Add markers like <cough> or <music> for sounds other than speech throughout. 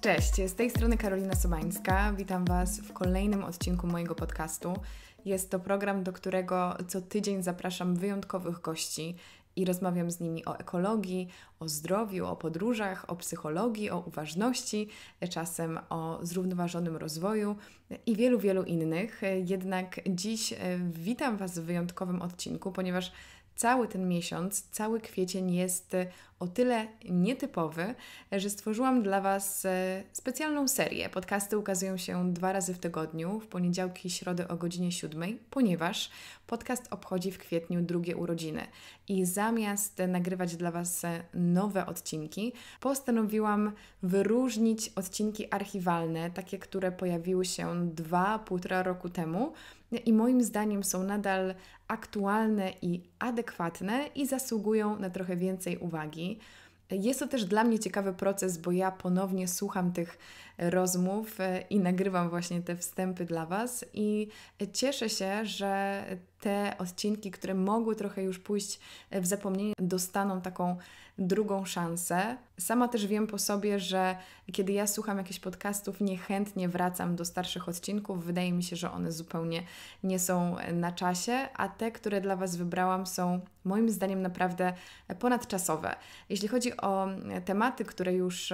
Cześć, z tej strony Karolina Sobańska. Witam Was w kolejnym odcinku mojego podcastu. Jest to program, do którego co tydzień zapraszam wyjątkowych gości i rozmawiam z nimi o ekologii, o zdrowiu, o podróżach, o psychologii, o uważności, czasem o zrównoważonym rozwoju i wielu, wielu innych. Jednak dziś e, witam Was w wyjątkowym odcinku, ponieważ cały ten miesiąc, cały kwiecień jest o tyle nietypowy, że stworzyłam dla Was e, specjalną serię. Podcasty ukazują się dwa razy w tygodniu, w poniedziałki i środy o godzinie 7, ponieważ podcast obchodzi w kwietniu drugie urodziny. I zamiast nagrywać dla Was e, nowe odcinki, postanowiłam wyróżnić odcinki archiwalne, takie, które pojawiły się dwa, półtora roku temu – i moim zdaniem są nadal aktualne i adekwatne i zasługują na trochę więcej uwagi. Jest to też dla mnie ciekawy proces, bo ja ponownie słucham tych e, rozmów e, i nagrywam właśnie te wstępy dla Was i e, cieszę się, że te odcinki, które mogły trochę już pójść e, w zapomnienie, dostaną taką drugą szansę. Sama też wiem po sobie, że kiedy ja słucham jakichś podcastów, niechętnie wracam do starszych odcinków. Wydaje mi się, że one zupełnie nie są e, na czasie, a te, które dla Was wybrałam, są moim zdaniem naprawdę e, ponadczasowe. Jeśli chodzi o tematy, które już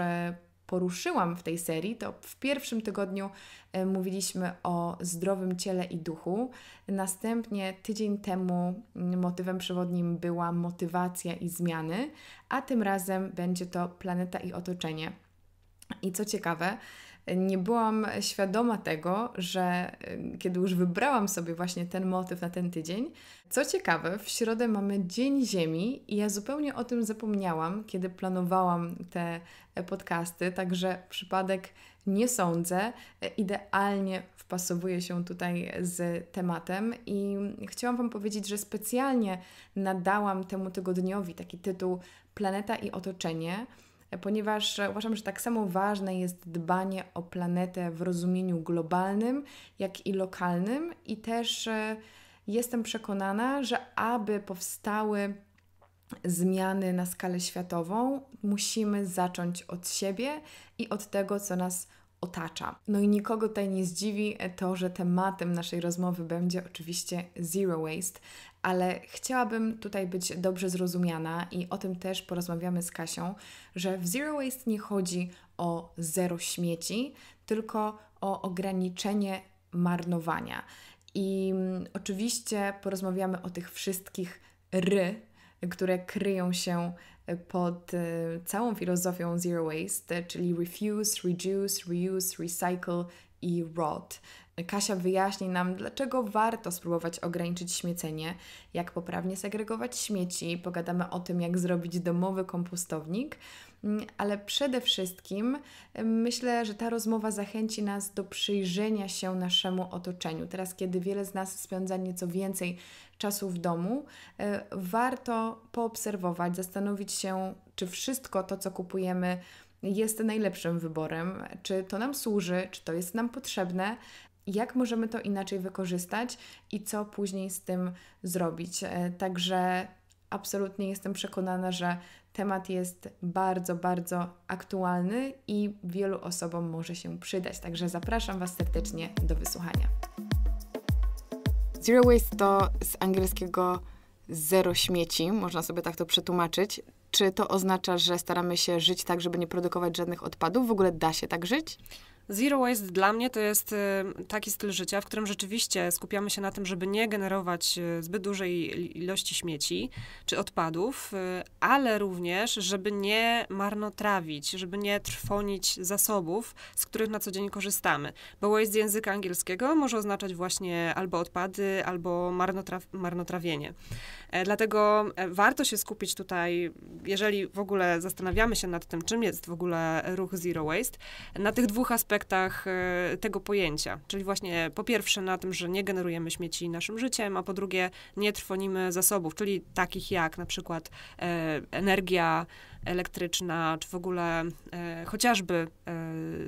poruszyłam w tej serii, to w pierwszym tygodniu e, mówiliśmy o zdrowym ciele i duchu. Następnie tydzień temu mm, motywem przewodnim była motywacja i zmiany, a tym razem będzie to planeta i otoczenie. I co ciekawe, nie byłam świadoma tego, że kiedy już wybrałam sobie właśnie ten motyw na ten tydzień, co ciekawe, w środę mamy Dzień Ziemi i ja zupełnie o tym zapomniałam, kiedy planowałam te e, podcasty, także przypadek nie sądzę. E, idealnie wpasowuje się tutaj z tematem i chciałam Wam powiedzieć, że specjalnie nadałam temu tygodniowi taki tytuł Planeta i otoczenie ponieważ e, uważam, że tak samo ważne jest dbanie o planetę w rozumieniu globalnym, jak i lokalnym, i też e, jestem przekonana, że aby powstały zmiany na skalę światową, musimy zacząć od siebie i od tego, co nas otacza. No i nikogo tutaj nie zdziwi to, że tematem naszej rozmowy będzie oczywiście zero waste, ale chciałabym tutaj być dobrze zrozumiana i o tym też porozmawiamy z Kasią, że w Zero Waste nie chodzi o zero śmieci, tylko o ograniczenie marnowania. I mm, oczywiście porozmawiamy o tych wszystkich ry, które kryją się pod y, całą filozofią Zero Waste, czyli Refuse, Reduce, Reuse, Recycle i Rot. Kasia wyjaśni nam, dlaczego warto spróbować ograniczyć śmiecenie, jak poprawnie segregować śmieci, pogadamy o tym, jak zrobić domowy kompostownik, mm, ale przede wszystkim myślę, że ta rozmowa zachęci nas do przyjrzenia się naszemu otoczeniu. Teraz, kiedy wiele z nas spędza nieco więcej czasu w domu, e, warto poobserwować, zastanowić się, czy wszystko to, co kupujemy, jest najlepszym wyborem, czy to nam służy, czy to jest nam potrzebne, jak możemy to inaczej wykorzystać i co później z tym zrobić. E, także absolutnie jestem przekonana, że temat jest bardzo, bardzo aktualny i wielu osobom może się przydać. Także zapraszam Was serdecznie do wysłuchania. Zero waste to z angielskiego zero śmieci, można sobie tak to przetłumaczyć. Czy to oznacza, że staramy się żyć tak, żeby nie produkować żadnych odpadów? W ogóle da się tak żyć? Zero waste dla mnie to jest y, taki styl życia, w którym rzeczywiście skupiamy się na tym, żeby nie generować y, zbyt dużej ilości śmieci czy odpadów, y, ale również, żeby nie marnotrawić, żeby nie trwonić zasobów, z których na co dzień korzystamy. Bo waste z języka angielskiego może oznaczać właśnie albo odpady, albo marnotraw marnotrawienie. E, dlatego e, warto się skupić tutaj, jeżeli w ogóle zastanawiamy się nad tym, czym jest w ogóle ruch zero waste, na tych dwóch aspektach aspektach e, tego pojęcia. Czyli właśnie po pierwsze na tym, że nie generujemy śmieci naszym życiem, a po drugie nie trwonimy zasobów, czyli takich jak na przykład e, energia elektryczna, czy w ogóle e, chociażby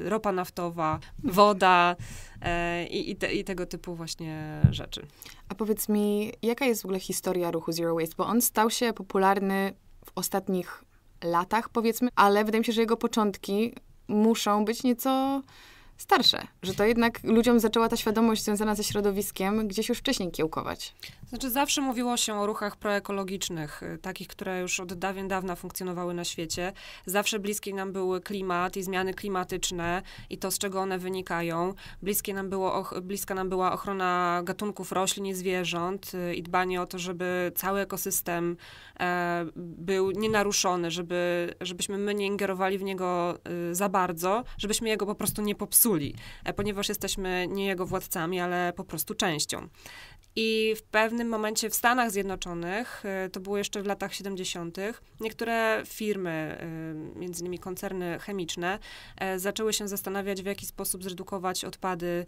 ropa naftowa, woda i, i, te, i tego typu właśnie rzeczy. A powiedz mi, jaka jest w ogóle historia ruchu Zero Waste? Bo on stał się popularny w ostatnich latach, powiedzmy, ale wydaje mi się, że jego początki muszą być nieco starsze, że to jednak ludziom zaczęła ta świadomość związana ze środowiskiem gdzieś już wcześniej kiełkować. Znaczy zawsze mówiło się o ruchach proekologicznych, y, takich, które już od dawien dawna funkcjonowały na świecie. Zawsze bliskie nam były klimat i zmiany klimatyczne i to, z czego one wynikają. Bliskie nam było, bliska nam była ochrona gatunków roślin i zwierząt y, i dbanie o to, żeby cały ekosystem e, był nienaruszony, żeby, żebyśmy my nie ingerowali w niego e, za bardzo, żebyśmy jego po prostu nie popsuli, e, ponieważ jesteśmy nie jego władcami, ale po prostu częścią. I w pewnym momencie w Stanach Zjednoczonych, y, to było jeszcze w latach 70., niektóre firmy, y, między innymi koncerny chemiczne, y, zaczęły się zastanawiać, w jaki sposób zredukować odpady,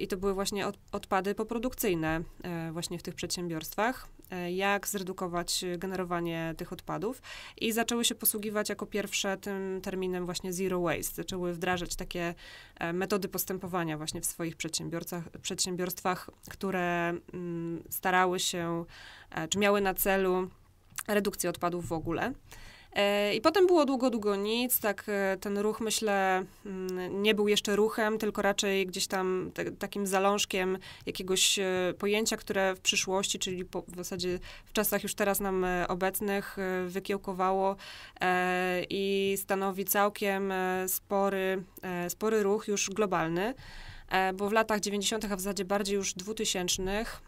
i to były właśnie odpady poprodukcyjne, właśnie w tych przedsiębiorstwach jak zredukować generowanie tych odpadów i zaczęły się posługiwać jako pierwsze tym terminem właśnie zero waste. Zaczęły wdrażać takie e, metody postępowania właśnie w swoich przedsiębiorcach, przedsiębiorstwach, które Mm, starały się, e, czy miały na celu redukcję odpadów w ogóle. E, I potem było długo, długo nic. Tak, e, ten ruch, myślę, mm, nie był jeszcze ruchem, tylko raczej gdzieś tam takim zalążkiem jakiegoś pojęcia, które w przyszłości, czyli po, w zasadzie w czasach już teraz nam obecnych, wykiełkowało i stanowi całkiem spory, spory ruch już globalny. E, bo w latach 90., a w zasadzie bardziej już 2000,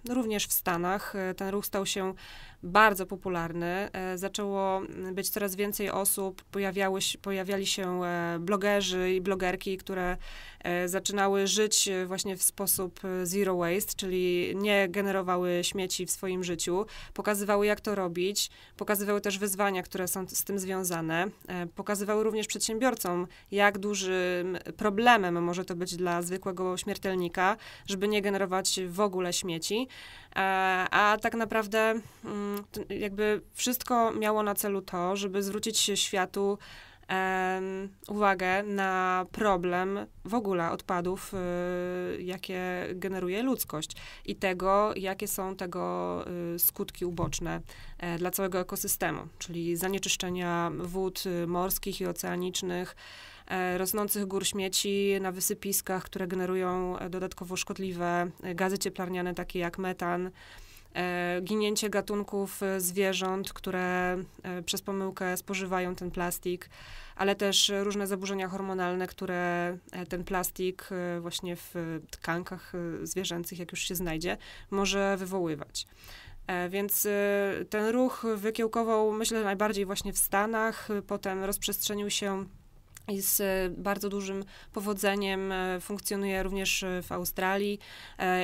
również w Stanach, e, ten ruch stał się bardzo popularny. E, zaczęło być coraz więcej osób, pojawiały, pojawiali się e, blogerzy i blogerki, które e, zaczynały żyć właśnie w sposób zero waste, czyli nie generowały śmieci w swoim życiu, pokazywały jak to robić, pokazywały też wyzwania, które są z tym związane, pokazywały również przedsiębiorcom, jak dużym problemem może to być dla zwykłego śmiertelnika, żeby nie generować w ogóle śmieci. E, a tak naprawdę mm, jakby wszystko miało na celu to, żeby zwrócić się światu uwagę na problem w ogóle odpadów, y, jakie generuje ludzkość i tego, jakie są tego y, skutki uboczne e, dla całego ekosystemu, czyli zanieczyszczenia wód y, morskich i oceanicznych, E, rosnących gór śmieci na wysypiskach, które generują e, dodatkowo szkodliwe e, gazy cieplarniane, takie jak metan ginięcie gatunków zwierząt, które przez pomyłkę spożywają ten plastik, ale też różne zaburzenia hormonalne, które ten plastik właśnie w tkankach zwierzęcych, jak już się znajdzie, może wywoływać. Więc ten ruch wykiełkował, myślę, najbardziej właśnie w Stanach, potem rozprzestrzenił się i z e, bardzo dużym powodzeniem e, funkcjonuje również e, w Australii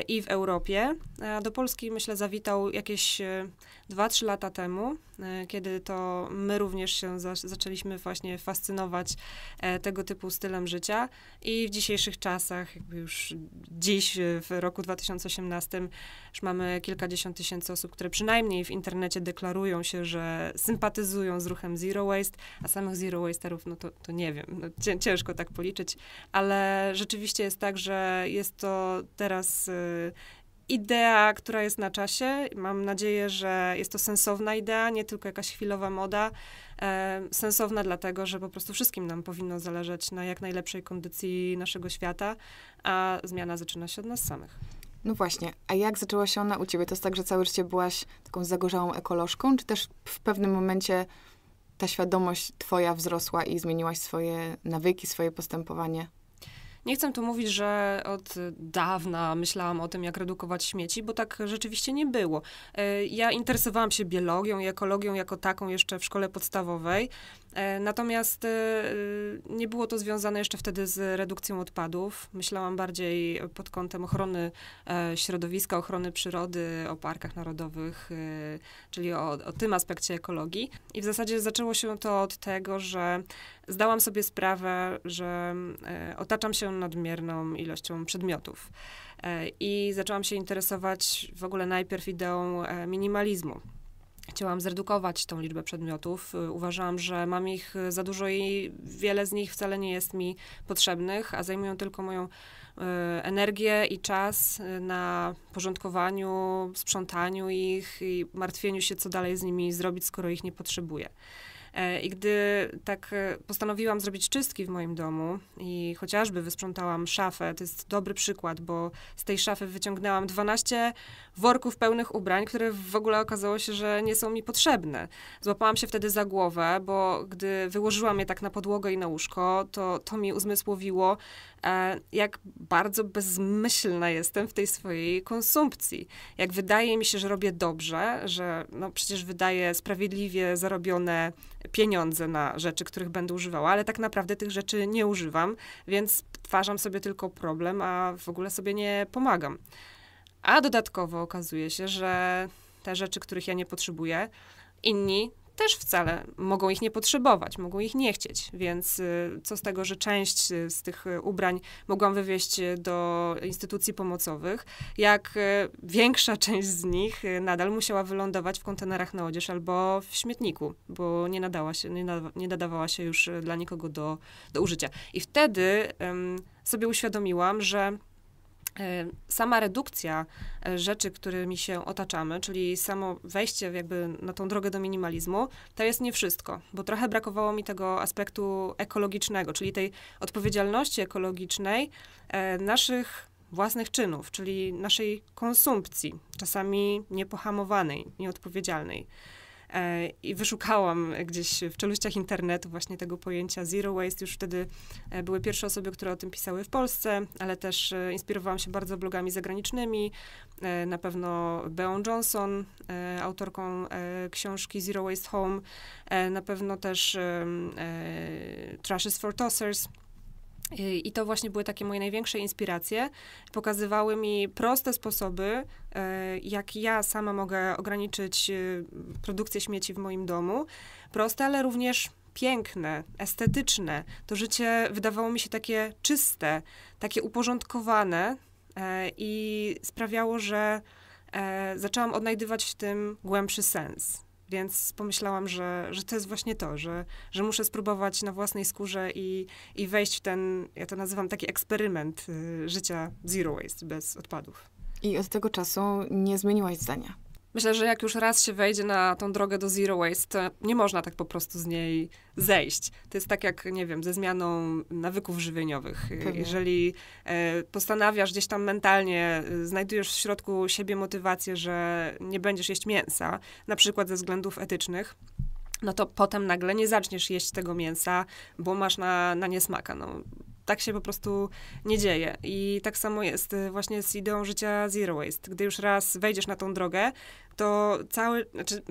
i w Europie. Do Polski, myślę, zawitał jakieś 2-3 lata temu, e, kiedy to my również się zaczęliśmy właśnie fascynować e, tego typu stylem życia i w dzisiejszych czasach, jakby już dziś e, w roku 2018 już mamy kilkadziesiąt tysięcy osób, które przynajmniej w internecie deklarują się, że sympatyzują z ruchem Zero Waste, a samych Zero Wasterów, no to, to nie wiem, no ciężko tak policzyć, ale rzeczywiście jest tak, że jest to teraz idea, która jest na czasie. Mam nadzieję, że jest to sensowna idea, nie tylko jakaś chwilowa moda. E, sensowna dlatego, że po prostu wszystkim nam powinno zależeć na jak najlepszej kondycji naszego świata, a zmiana zaczyna się od nas samych. No właśnie, a jak zaczęła się ona u ciebie? To jest tak, że całe życie byłaś taką zagorzałą ekolożką, czy też w pewnym momencie ta świadomość twoja wzrosła i zmieniłaś swoje nawyki, swoje postępowanie? Nie chcę tu mówić, że od dawna myślałam o tym, jak redukować śmieci, bo tak rzeczywiście nie było. E, ja interesowałam się biologią i ekologią jako taką jeszcze w szkole podstawowej. E, natomiast e, e, nie było to związane jeszcze wtedy z redukcją odpadów. Myślałam bardziej pod kątem ochrony środowiska, ochrony przyrody, o parkach narodowych, czyli o, o tym aspekcie ekologii. I w zasadzie zaczęło się to od tego, że zdałam sobie sprawę, że otaczam się nadmierną ilością przedmiotów. I zaczęłam się interesować w ogóle najpierw ideą minimalizmu. Chciałam zredukować tą liczbę przedmiotów. Y, uważałam, że mam ich y, za dużo i wiele z nich wcale nie jest mi potrzebnych, a zajmują tylko moją y, energię i czas na porządkowaniu, sprzątaniu ich i martwieniu się, co dalej z nimi zrobić, skoro ich nie potrzebuję. E, I gdy tak e, postanowiłam zrobić czystki w moim domu i chociażby wysprzątałam szafę, to jest dobry przykład, bo z tej szafy wyciągnęłam 12 worków pełnych ubrań, które w ogóle okazało się, że nie są mi potrzebne. Złapałam się wtedy za głowę, bo gdy wyłożyłam je tak na podłogę i na łóżko, to to mi uzmysłowiło, E, jak bardzo bezmyślna jestem w tej swojej konsumpcji. Jak wydaje mi się, że robię dobrze, że no przecież wydaję sprawiedliwie zarobione pieniądze na rzeczy, których będę używała, ale tak naprawdę tych rzeczy nie używam, więc twarzam sobie tylko problem, a w ogóle sobie nie pomagam. A dodatkowo okazuje się, że te rzeczy, których ja nie potrzebuję, inni też wcale mogą ich nie potrzebować, mogą ich nie chcieć, więc y, co z tego, że część y, z tych y, ubrań mogłam wywieźć do instytucji pomocowych, jak większa <laughs> część z nich nadal musiała wylądować w kontenerach na odzież albo w śmietniku, bo nie nadała się, nie, nada, nie nadawała się już dla nikogo do, do użycia. I wtedy um, sobie uświadomiłam, że E, sama redukcja e, rzeczy, którymi się otaczamy, czyli samo wejście jakby na tą drogę do minimalizmu, to jest nie wszystko, bo trochę brakowało mi tego aspektu ekologicznego, czyli tej odpowiedzialności ekologicznej e, naszych własnych czynów, czyli naszej konsumpcji, czasami niepohamowanej, nieodpowiedzialnej. E, I wyszukałam gdzieś w czeluściach internetu właśnie tego pojęcia zero waste. Już wtedy e, były pierwsze osoby, które o tym pisały w Polsce, ale też e, inspirowałam się bardzo blogami zagranicznymi. Na pewno Beon Johnson, autorką książki Zero Waste Home. Na pewno też Trashes for Tossers, i to właśnie były takie moje największe inspiracje. Pokazywały mi proste sposoby, e, jak ja sama mogę ograniczyć e, produkcję śmieci w moim domu. Proste, ale również piękne, estetyczne. To życie wydawało mi się takie czyste, takie uporządkowane e, i sprawiało, że zaczęłam odnajdywać w tym głębszy sens. Więc pomyślałam, że, że to jest właśnie to, że, że muszę spróbować na własnej skórze i, i wejść w ten, ja to nazywam taki eksperyment y, życia zero waste, bez odpadów. I od tego czasu nie zmieniłaś zdania. Myślę, że jak już raz się wejdzie na tą drogę do zero waste, nie można tak po prostu z niej zejść. To jest tak jak, nie wiem, ze zmianą nawyków żywieniowych. Pewnie. Jeżeli e, postanawiasz gdzieś tam mentalnie, e, znajdujesz w środku siebie motywację, że nie będziesz jeść mięsa, na przykład ze względów etycznych, no to potem nagle nie zaczniesz jeść tego mięsa, bo masz na, na niesmaka. No, tak się po prostu nie dzieje. I tak samo jest y, właśnie z ideą życia zero waste. Gdy już raz wejdziesz na tą drogę, to cały, znaczy,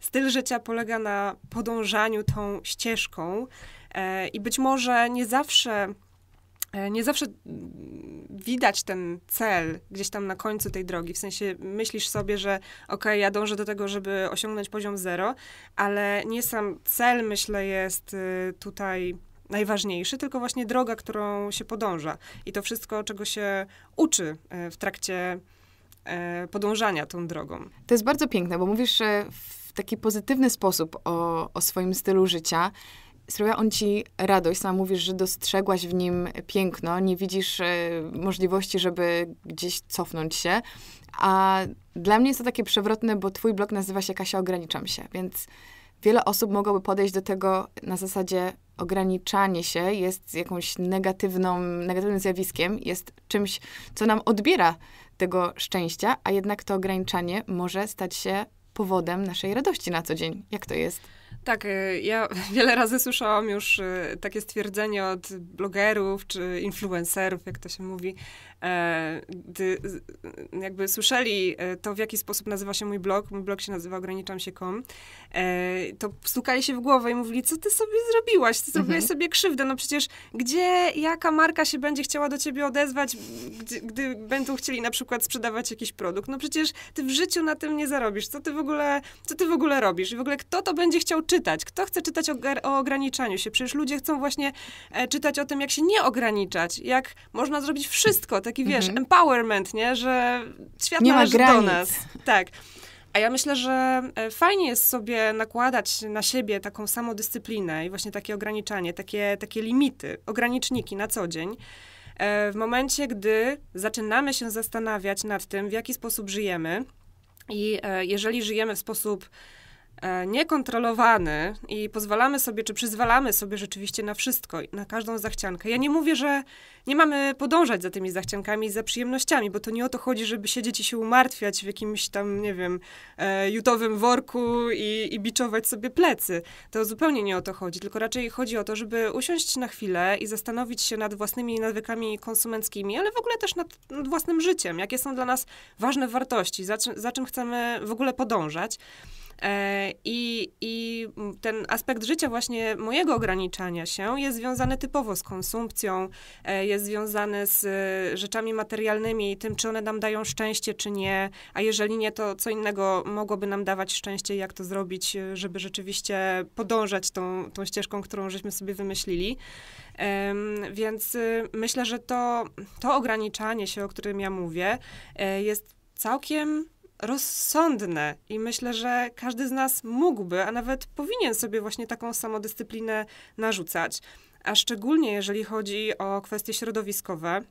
styl życia polega na podążaniu tą ścieżką e, i być może nie zawsze e, nie zawsze mm, widać ten cel gdzieś tam na końcu tej drogi. W sensie myślisz sobie, że okej, okay, ja dążę do tego, żeby osiągnąć poziom zero, ale nie sam cel, myślę, jest y, tutaj najważniejszy, tylko właśnie droga, którą się podąża. I to wszystko, czego się uczy e, w trakcie e, podążania tą drogą. To jest bardzo piękne, bo mówisz w taki pozytywny sposób o, o swoim stylu życia. Sprawia on ci radość, sama mówisz, że dostrzegłaś w nim piękno, nie widzisz e, możliwości, żeby gdzieś cofnąć się. A dla mnie jest to takie przewrotne, bo twój blog nazywa się Kasia Ograniczam się, więc wiele osób mogłoby podejść do tego na zasadzie ograniczanie się jest jakąś negatywną, negatywnym zjawiskiem, jest czymś, co nam odbiera tego szczęścia, a jednak to ograniczanie może stać się powodem naszej radości na co dzień. Jak to jest? Tak, y, ja <laughs> wiele razy słyszałam już y, takie stwierdzenie od blogerów czy influencerów, jak to się mówi, E, gdy e, jakby słyszeli e, to, w jaki sposób nazywa się mój blog, mój blog się nazywa ograniczam się.com, to stukali się w głowę i mówili, co ty sobie zrobiłaś? Ty zrobiłaś mhm. sobie krzywdę. No przecież gdzie, jaka marka się będzie chciała do ciebie odezwać, gdy, gdy będą chcieli na przykład sprzedawać jakiś produkt? No przecież ty w życiu na tym nie zarobisz. Co ty w ogóle, co ty w ogóle robisz? I w ogóle kto to będzie chciał czytać? Kto chce czytać o, o ograniczaniu się? Przecież ludzie chcą właśnie czytać o tym, jak się nie ograniczać, jak można zrobić wszystko, tak taki, wiesz, mhm. empowerment, nie? Że świat nie należy do nas. Tak. A ja myślę, że e, fajnie jest sobie nakładać na siebie taką samodyscyplinę i właśnie takie ograniczanie, takie, takie limity, ograniczniki na co dzień. E, w momencie, gdy zaczynamy się zastanawiać nad tym, w jaki sposób żyjemy, i e, jeżeli żyjemy w sposób E, niekontrolowany i pozwalamy sobie, czy przyzwalamy sobie rzeczywiście na wszystko, na każdą zachciankę. Ja nie mówię, że nie mamy podążać za tymi zachciankami i za przyjemnościami, bo to nie o to chodzi, żeby siedzieć i się umartwiać w jakimś tam, nie wiem, e, jutowym worku i, i biczować sobie plecy. To zupełnie nie o to chodzi, tylko raczej chodzi o to, żeby usiąść na chwilę i zastanowić się nad własnymi nawykami konsumenckimi, ale w ogóle też nad, nad własnym życiem, jakie są dla nas ważne wartości, za, za czym chcemy w ogóle podążać. E, I, I ten aspekt życia właśnie mojego ograniczania się jest związany typowo z konsumpcją, e, jest związany z e, rzeczami materialnymi i tym, czy one nam dają szczęście, czy nie, a jeżeli nie, to co innego mogłoby nam dawać szczęście, jak to zrobić, żeby rzeczywiście podążać tą, tą ścieżką, którą żeśmy sobie wymyślili. Więc myślę, że to, to ograniczanie się, o którym ja mówię, jest całkiem rozsądne i myślę, że każdy z nas mógłby, a nawet powinien sobie właśnie taką samodyscyplinę narzucać. A szczególnie jeżeli chodzi o kwestie środowiskowe,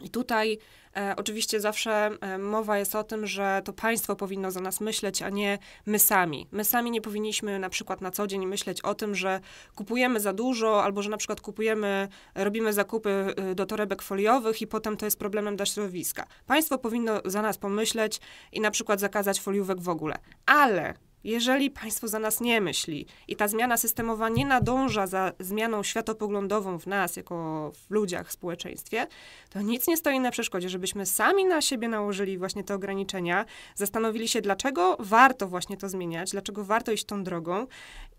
i tutaj e, oczywiście zawsze e, mowa jest o tym, że to państwo powinno za nas myśleć, a nie my sami. My sami nie powinniśmy na przykład na co dzień myśleć o tym, że kupujemy za dużo, albo że na przykład kupujemy, robimy zakupy y, do torebek foliowych i potem to jest problemem dla środowiska. Państwo powinno za nas pomyśleć i na przykład zakazać foliówek w ogóle. Ale jeżeli państwo za nas nie myśli i ta zmiana systemowa nie nadąża za zmianą światopoglądową w nas, jako w ludziach, w społeczeństwie, to nic nie stoi na przeszkodzie, żebyśmy sami na siebie nałożyli właśnie te ograniczenia, zastanowili się, dlaczego warto właśnie to zmieniać, dlaczego warto iść tą drogą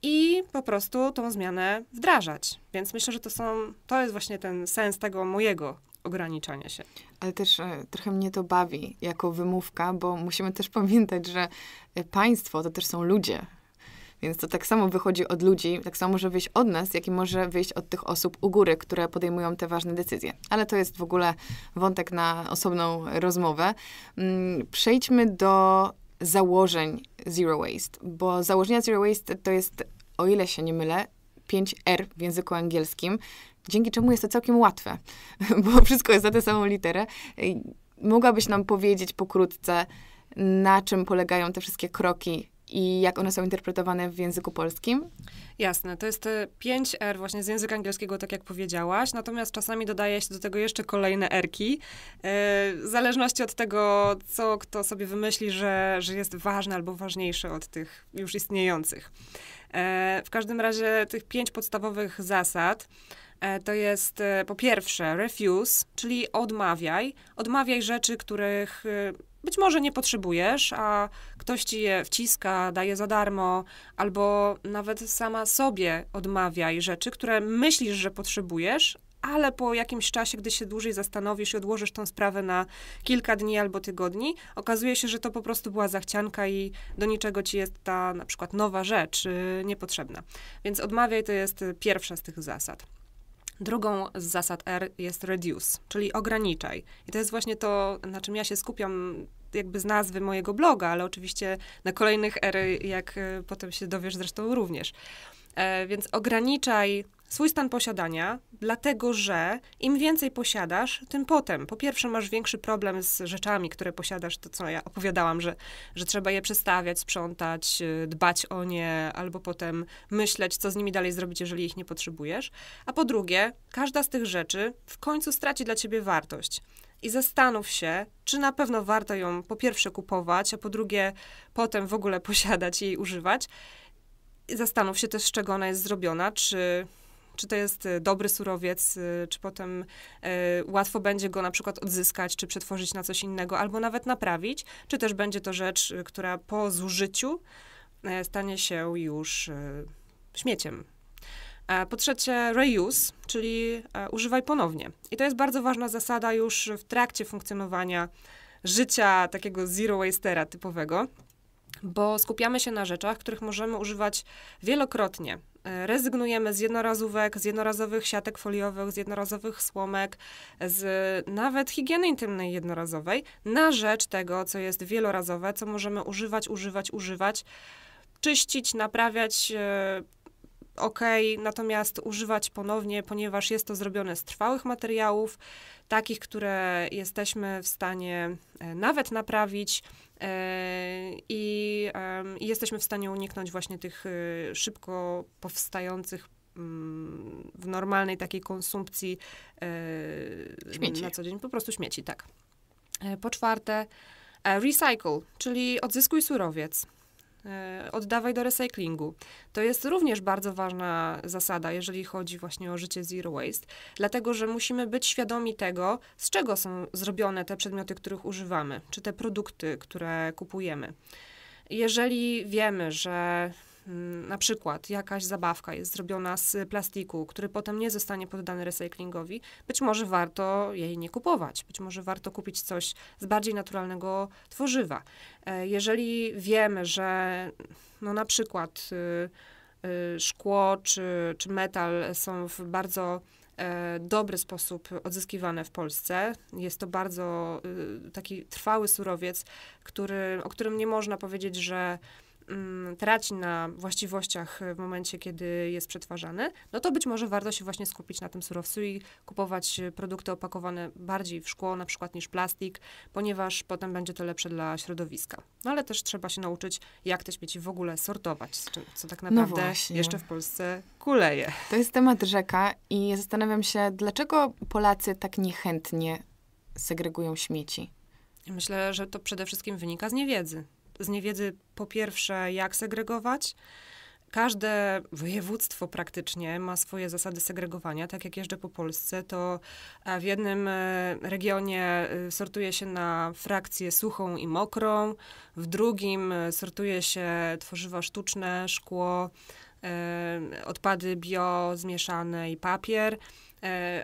i po prostu tą zmianę wdrażać. Więc myślę, że to są, to jest właśnie ten sens tego mojego ograniczania się. Ale też e, trochę mnie to bawi jako wymówka, bo musimy też <laughs> pamiętać, że e, państwo to też są ludzie. Więc to tak samo wychodzi od ludzi, tak samo może wyjść od nas, jak i może wyjść od tych osób u góry, które podejmują te ważne decyzje. Ale to jest w ogóle wątek na osobną rozmowę. Mm, przejdźmy do założeń Zero Waste, bo założenia Zero Waste to jest, o ile się nie mylę, 5R w języku angielskim, Dzięki czemu jest to całkiem łatwe, <laughs> bo wszystko jest za tę samą literę. Mogłabyś nam powiedzieć pokrótce, na czym polegają te wszystkie kroki i jak one są interpretowane w języku polskim? Jasne, to jest 5R e, właśnie z języka angielskiego, tak jak powiedziałaś, natomiast czasami dodaje się do tego jeszcze kolejne R-ki. E, w zależności od tego, co kto sobie wymyśli, że, że jest ważne albo ważniejsze od tych już istniejących. E, w każdym razie tych pięć podstawowych zasad E, to jest e, po pierwsze refuse, czyli odmawiaj. Odmawiaj rzeczy, których e, być może nie potrzebujesz, a ktoś ci je wciska, daje za darmo, albo nawet sama sobie odmawiaj rzeczy, które myślisz, że potrzebujesz, ale po jakimś czasie, gdy się dłużej zastanowisz i odłożysz tą sprawę na kilka dni albo tygodni, okazuje się, że to po prostu była zachcianka i do niczego ci jest ta na przykład nowa rzecz y, niepotrzebna. Więc odmawiaj to jest y, pierwsza z tych zasad. Drugą z zasad R jest reduce, czyli ograniczaj. I to jest właśnie to, na czym ja się skupiam jakby z nazwy mojego bloga, ale oczywiście na kolejnych R, jak e, potem się dowiesz zresztą również. E, więc ograniczaj swój stan posiadania, dlatego że im więcej posiadasz, tym potem. Po pierwsze, masz większy problem z rzeczami, które posiadasz, to co ja opowiadałam, że, że trzeba je przestawiać, sprzątać, y, dbać o nie, albo potem myśleć, co z nimi dalej zrobić, jeżeli ich nie potrzebujesz. A po drugie, każda z tych rzeczy w końcu straci dla ciebie wartość i zastanów się, czy na pewno warto ją po pierwsze kupować, a po drugie potem w ogóle <laughs> posiadać i jej używać. I zastanów się też, z czego ona jest zrobiona, czy czy to jest y, dobry surowiec, y, czy potem y, łatwo będzie go na przykład odzyskać, czy przetworzyć na coś innego, albo nawet naprawić, czy też będzie to rzecz, która po zużyciu stanie się już śmieciem. E, po trzecie, reuse, czyli e, używaj ponownie. I to jest bardzo ważna zasada już w trakcie funkcjonowania życia takiego zero wastera typowego, bo skupiamy się na rzeczach, których możemy używać wielokrotnie. E, rezygnujemy z jednorazówek, z jednorazowych siatek foliowych, z jednorazowych słomek, z nawet higieny intymnej jednorazowej, na rzecz tego, co jest wielorazowe, co możemy używać, używać, używać, czyścić, naprawiać, e, ok, natomiast używać ponownie, ponieważ jest to zrobione z trwałych materiałów, takich, które jesteśmy w stanie e, nawet naprawić e, i jesteśmy w stanie uniknąć właśnie tych e, szybko powstających mm, w normalnej takiej konsumpcji śmieci. na co dzień, po prostu śmieci, tak. Po czwarte, recycle, czyli odzyskuj surowiec. E, oddawaj do recyklingu. To jest również bardzo ważna zasada, jeżeli chodzi właśnie o życie zero waste, dlatego że musimy być świadomi tego, z czego są zrobione te przedmioty, których używamy, czy te produkty, które kupujemy. Jeżeli wiemy, że Mm, na przykład jakaś zabawka jest zrobiona z plastiku, który potem nie zostanie poddany recyklingowi, być może warto jej nie kupować, być może warto kupić coś z bardziej naturalnego tworzywa. E, jeżeli wiemy, że no na przykład y, y, szkło czy, czy metal są w bardzo e, dobry sposób odzyskiwane w Polsce. Jest to bardzo y, taki trwały surowiec, który, o którym nie można powiedzieć, że Mm, traci na właściwościach w momencie, kiedy jest przetwarzany, no to być może warto się właśnie skupić na tym surowcu i kupować e, produkty opakowane bardziej w szkło na przykład niż plastik, ponieważ potem będzie to lepsze dla środowiska. No ale też trzeba się nauczyć, jak te śmieci w ogóle sortować, co tak no naprawdę no jeszcze w Polsce kuleje. To jest temat rzeka i zastanawiam się, dlaczego Polacy tak niechętnie segregują śmieci? Myślę, że to przede wszystkim wynika z niewiedzy z niewiedzy po pierwsze, jak segregować. Każde województwo praktycznie ma swoje zasady segregowania. Tak jak jeżdżę po Polsce, to e, w jednym e, regionie e, sortuje się na frakcję suchą i mokrą, w drugim sortuje się tworzywa sztuczne, szkło, odpady bio, zmieszane i papier.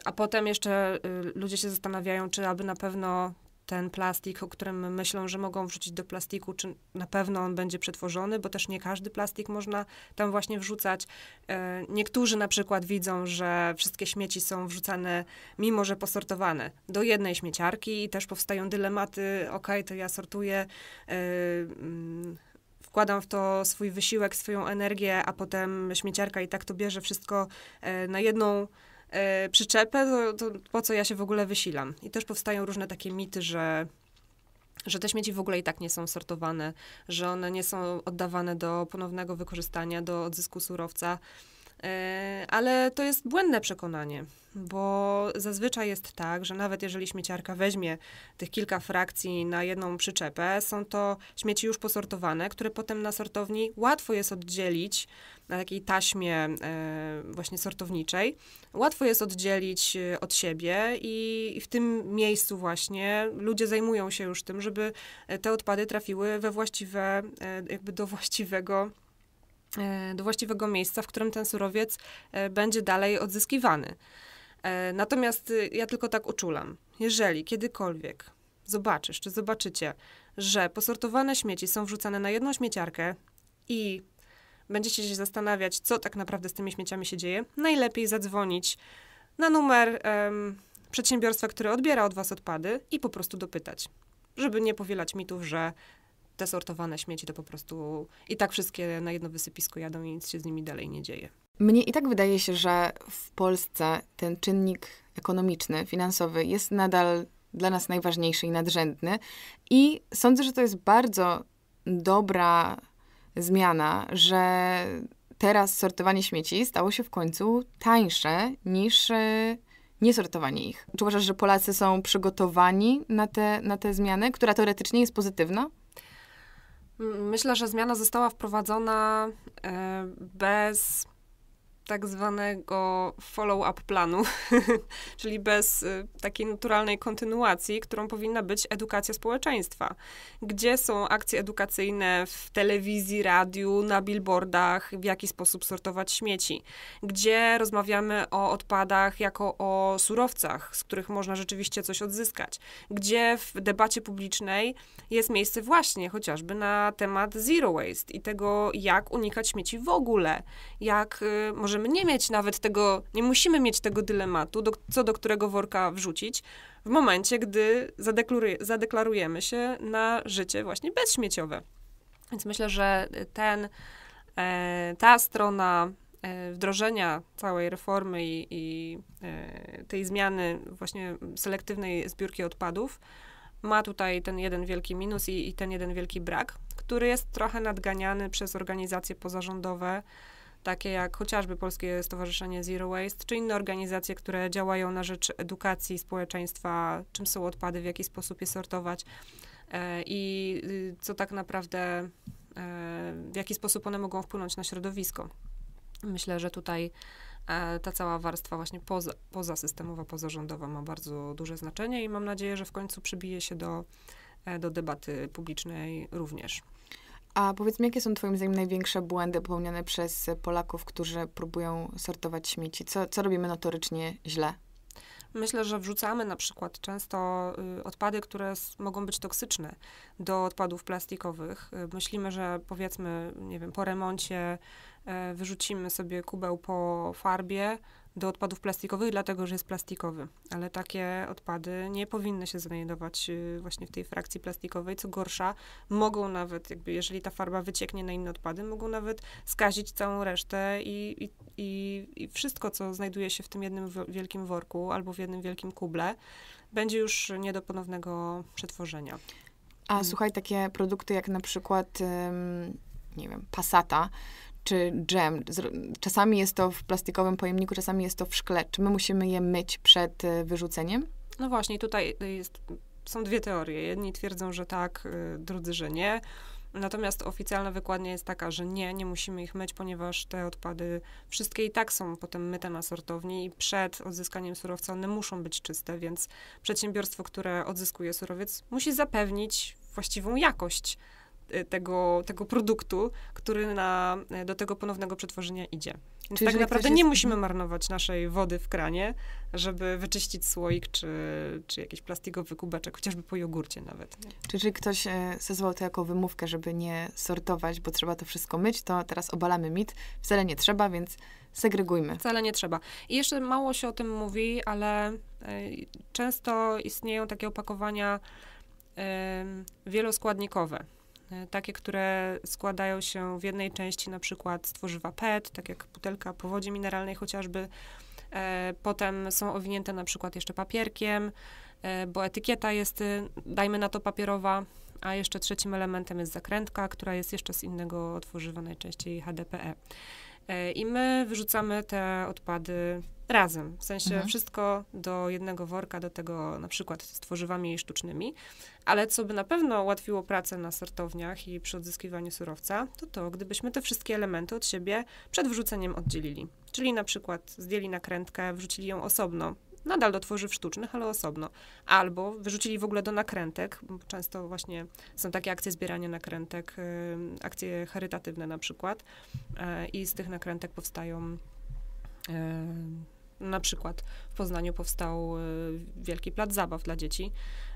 A potem jeszcze ludzie się zastanawiają, czy aby na pewno ten plastik, o którym myślą, że mogą wrzucić do plastiku, czy na pewno on będzie przetworzony, bo też nie każdy plastik można tam właśnie wrzucać. E, niektórzy na przykład widzą, że wszystkie śmieci są wrzucane, mimo że posortowane, do jednej śmieciarki i też powstają dylematy, ok, to ja sortuję, e, mm, wkładam w to swój wysiłek, swoją energię, a potem śmieciarka i tak to bierze wszystko e, na jedną E, przyczepę, to, to po co ja się w ogóle wysilam. I też powstają różne takie mity, że że te śmieci w ogóle i tak nie są sortowane, że one nie są oddawane do ponownego wykorzystania, do odzysku surowca. E, ale to jest błędne przekonanie, bo zazwyczaj jest tak, że nawet jeżeli śmieciarka weźmie tych kilka frakcji na jedną przyczepę, są to śmieci już posortowane, które potem na sortowni łatwo jest oddzielić na takiej taśmie e, właśnie sortowniczej. Łatwo jest oddzielić e, od siebie i w tym miejscu właśnie ludzie zajmują się już tym, żeby te odpady trafiły we właściwe, jakby do właściwego E, do właściwego miejsca, w którym ten surowiec e, będzie dalej odzyskiwany. E, natomiast ja tylko tak uczulam. Jeżeli kiedykolwiek zobaczysz, czy zobaczycie, że posortowane śmieci są wrzucane na jedną śmieciarkę i będziecie się zastanawiać, co tak naprawdę z tymi śmieciami się dzieje, najlepiej zadzwonić na numer um, przedsiębiorstwa, które odbiera od Was odpady i po prostu dopytać, żeby nie powielać mitów, że te sortowane śmieci to po prostu i tak wszystkie na jedno wysypisko jadą i nic się z nimi dalej nie dzieje. Mnie i tak wydaje się, że w Polsce ten czynnik ekonomiczny, finansowy jest nadal dla nas najważniejszy i nadrzędny. I sądzę, że to jest bardzo dobra zmiana, że teraz sortowanie śmieci stało się w końcu tańsze niż e, niesortowanie ich. Czy uważasz, że Polacy są przygotowani na te, na te zmiany, która teoretycznie jest pozytywna? Myślę, że zmiana została wprowadzona e, bez tak zwanego follow-up planu, <laughs> czyli bez y, takiej naturalnej kontynuacji, którą powinna być edukacja społeczeństwa. Gdzie są akcje edukacyjne w telewizji, radiu, na billboardach, w jaki sposób sortować śmieci? Gdzie rozmawiamy o odpadach jako o surowcach, z których można rzeczywiście coś odzyskać? Gdzie w debacie publicznej jest miejsce właśnie chociażby na temat zero waste i tego, jak unikać śmieci w ogóle, jak y, może możemy nie mieć nawet tego, nie musimy mieć tego dylematu, do, co do którego worka wrzucić, w momencie, gdy zadeklarujemy się na życie właśnie bezśmieciowe. Więc myślę, że ten, e, ta strona e, wdrożenia całej reformy i, i e, tej zmiany właśnie selektywnej zbiórki odpadów ma tutaj ten jeden wielki minus i, i ten jeden wielki brak, który jest trochę nadganiany przez organizacje pozarządowe, takie jak chociażby Polskie Stowarzyszenie Zero Waste, czy inne organizacje, które działają na rzecz edukacji społeczeństwa, czym są odpady, w jaki sposób je sortować e, i y, co tak naprawdę, e, w jaki sposób one mogą wpłynąć na środowisko. Myślę, że tutaj e, ta cała warstwa właśnie poza, pozasystemowa, pozarządowa ma bardzo duże znaczenie i mam nadzieję, że w końcu przybije się do, do debaty publicznej również. A powiedz mi, jakie są Twoim zdaniem największe błędy popełnione przez Polaków, którzy próbują sortować śmieci? Co, co robimy notorycznie źle? Myślę, że wrzucamy na przykład często y, odpady, które mogą być toksyczne do odpadów plastikowych. Y, myślimy, że powiedzmy, nie wiem, po remoncie e, wyrzucimy sobie kubeł po farbie, do odpadów plastikowych, dlatego że jest plastikowy. Ale takie odpady nie powinny się znajdować y, właśnie w tej frakcji plastikowej. Co gorsza, mogą nawet, jakby jeżeli ta farba wycieknie na inne odpady, mogą nawet skazić całą resztę i, i, i, wszystko, co znajduje się w tym jednym wielkim worku albo w jednym wielkim kuble, będzie już nie do ponownego przetworzenia. A hmm. słuchaj, takie produkty jak na przykład, um, nie wiem, pasata, czy dżem. Czasami jest to w plastikowym pojemniku, czasami jest to w szkle. Czy my musimy je myć przed y, wyrzuceniem? No właśnie, tutaj y, jest, są dwie teorie. Jedni twierdzą, że tak, y, drudzy, że nie. Natomiast oficjalna wykładnia jest taka, że nie, nie musimy ich myć, ponieważ te odpady wszystkie i tak są potem myte na sortowni i przed odzyskaniem surowca one muszą być czyste, więc przedsiębiorstwo, które odzyskuje surowiec, musi zapewnić właściwą jakość E, tego, tego produktu, który na, e, do tego ponownego przetworzenia idzie. Więc Czyli tak naprawdę nie musimy mhm. marnować naszej wody w kranie, żeby wyczyścić słoik czy, czy jakiś plastikowy kubeczek, chociażby po jogurcie nawet. Czy Czyli ktoś sezwał e, to jako wymówkę, żeby nie sortować, bo trzeba to wszystko myć, to teraz obalamy mit. Wcale nie trzeba, więc segregujmy. Wcale nie trzeba. I jeszcze mało się o tym mówi, ale często istnieją takie opakowania wieloskładnikowe E, takie, które składają się w jednej części na przykład z tworzywa PET, tak jak butelka po wodzie mineralnej chociażby. E, potem są owinięte na przykład jeszcze papierkiem, e, bo etykieta jest, y, dajmy na to, papierowa. A jeszcze trzecim elementem jest zakrętka, która jest jeszcze z innego tworzywa, najczęściej HDPE. I my wyrzucamy te odpady razem. W sensie mhm. wszystko do jednego worka, do tego na przykład z tworzywami sztucznymi. Ale co by na pewno ułatwiło pracę na sortowniach i przy odzyskiwaniu surowca, to to, gdybyśmy te wszystkie elementy od siebie przed wrzuceniem oddzielili. Czyli na przykład zdjęli nakrętkę, wrzucili ją osobno, nadal do tworzyw sztucznych, ale osobno. Albo wyrzucili w ogóle do nakrętek, często właśnie są takie akcje zbierania nakrętek, akcje charytatywne na przykład e, i z tych nakrętek powstają e, na przykład w Poznaniu powstał e, wielki plac zabaw dla dzieci.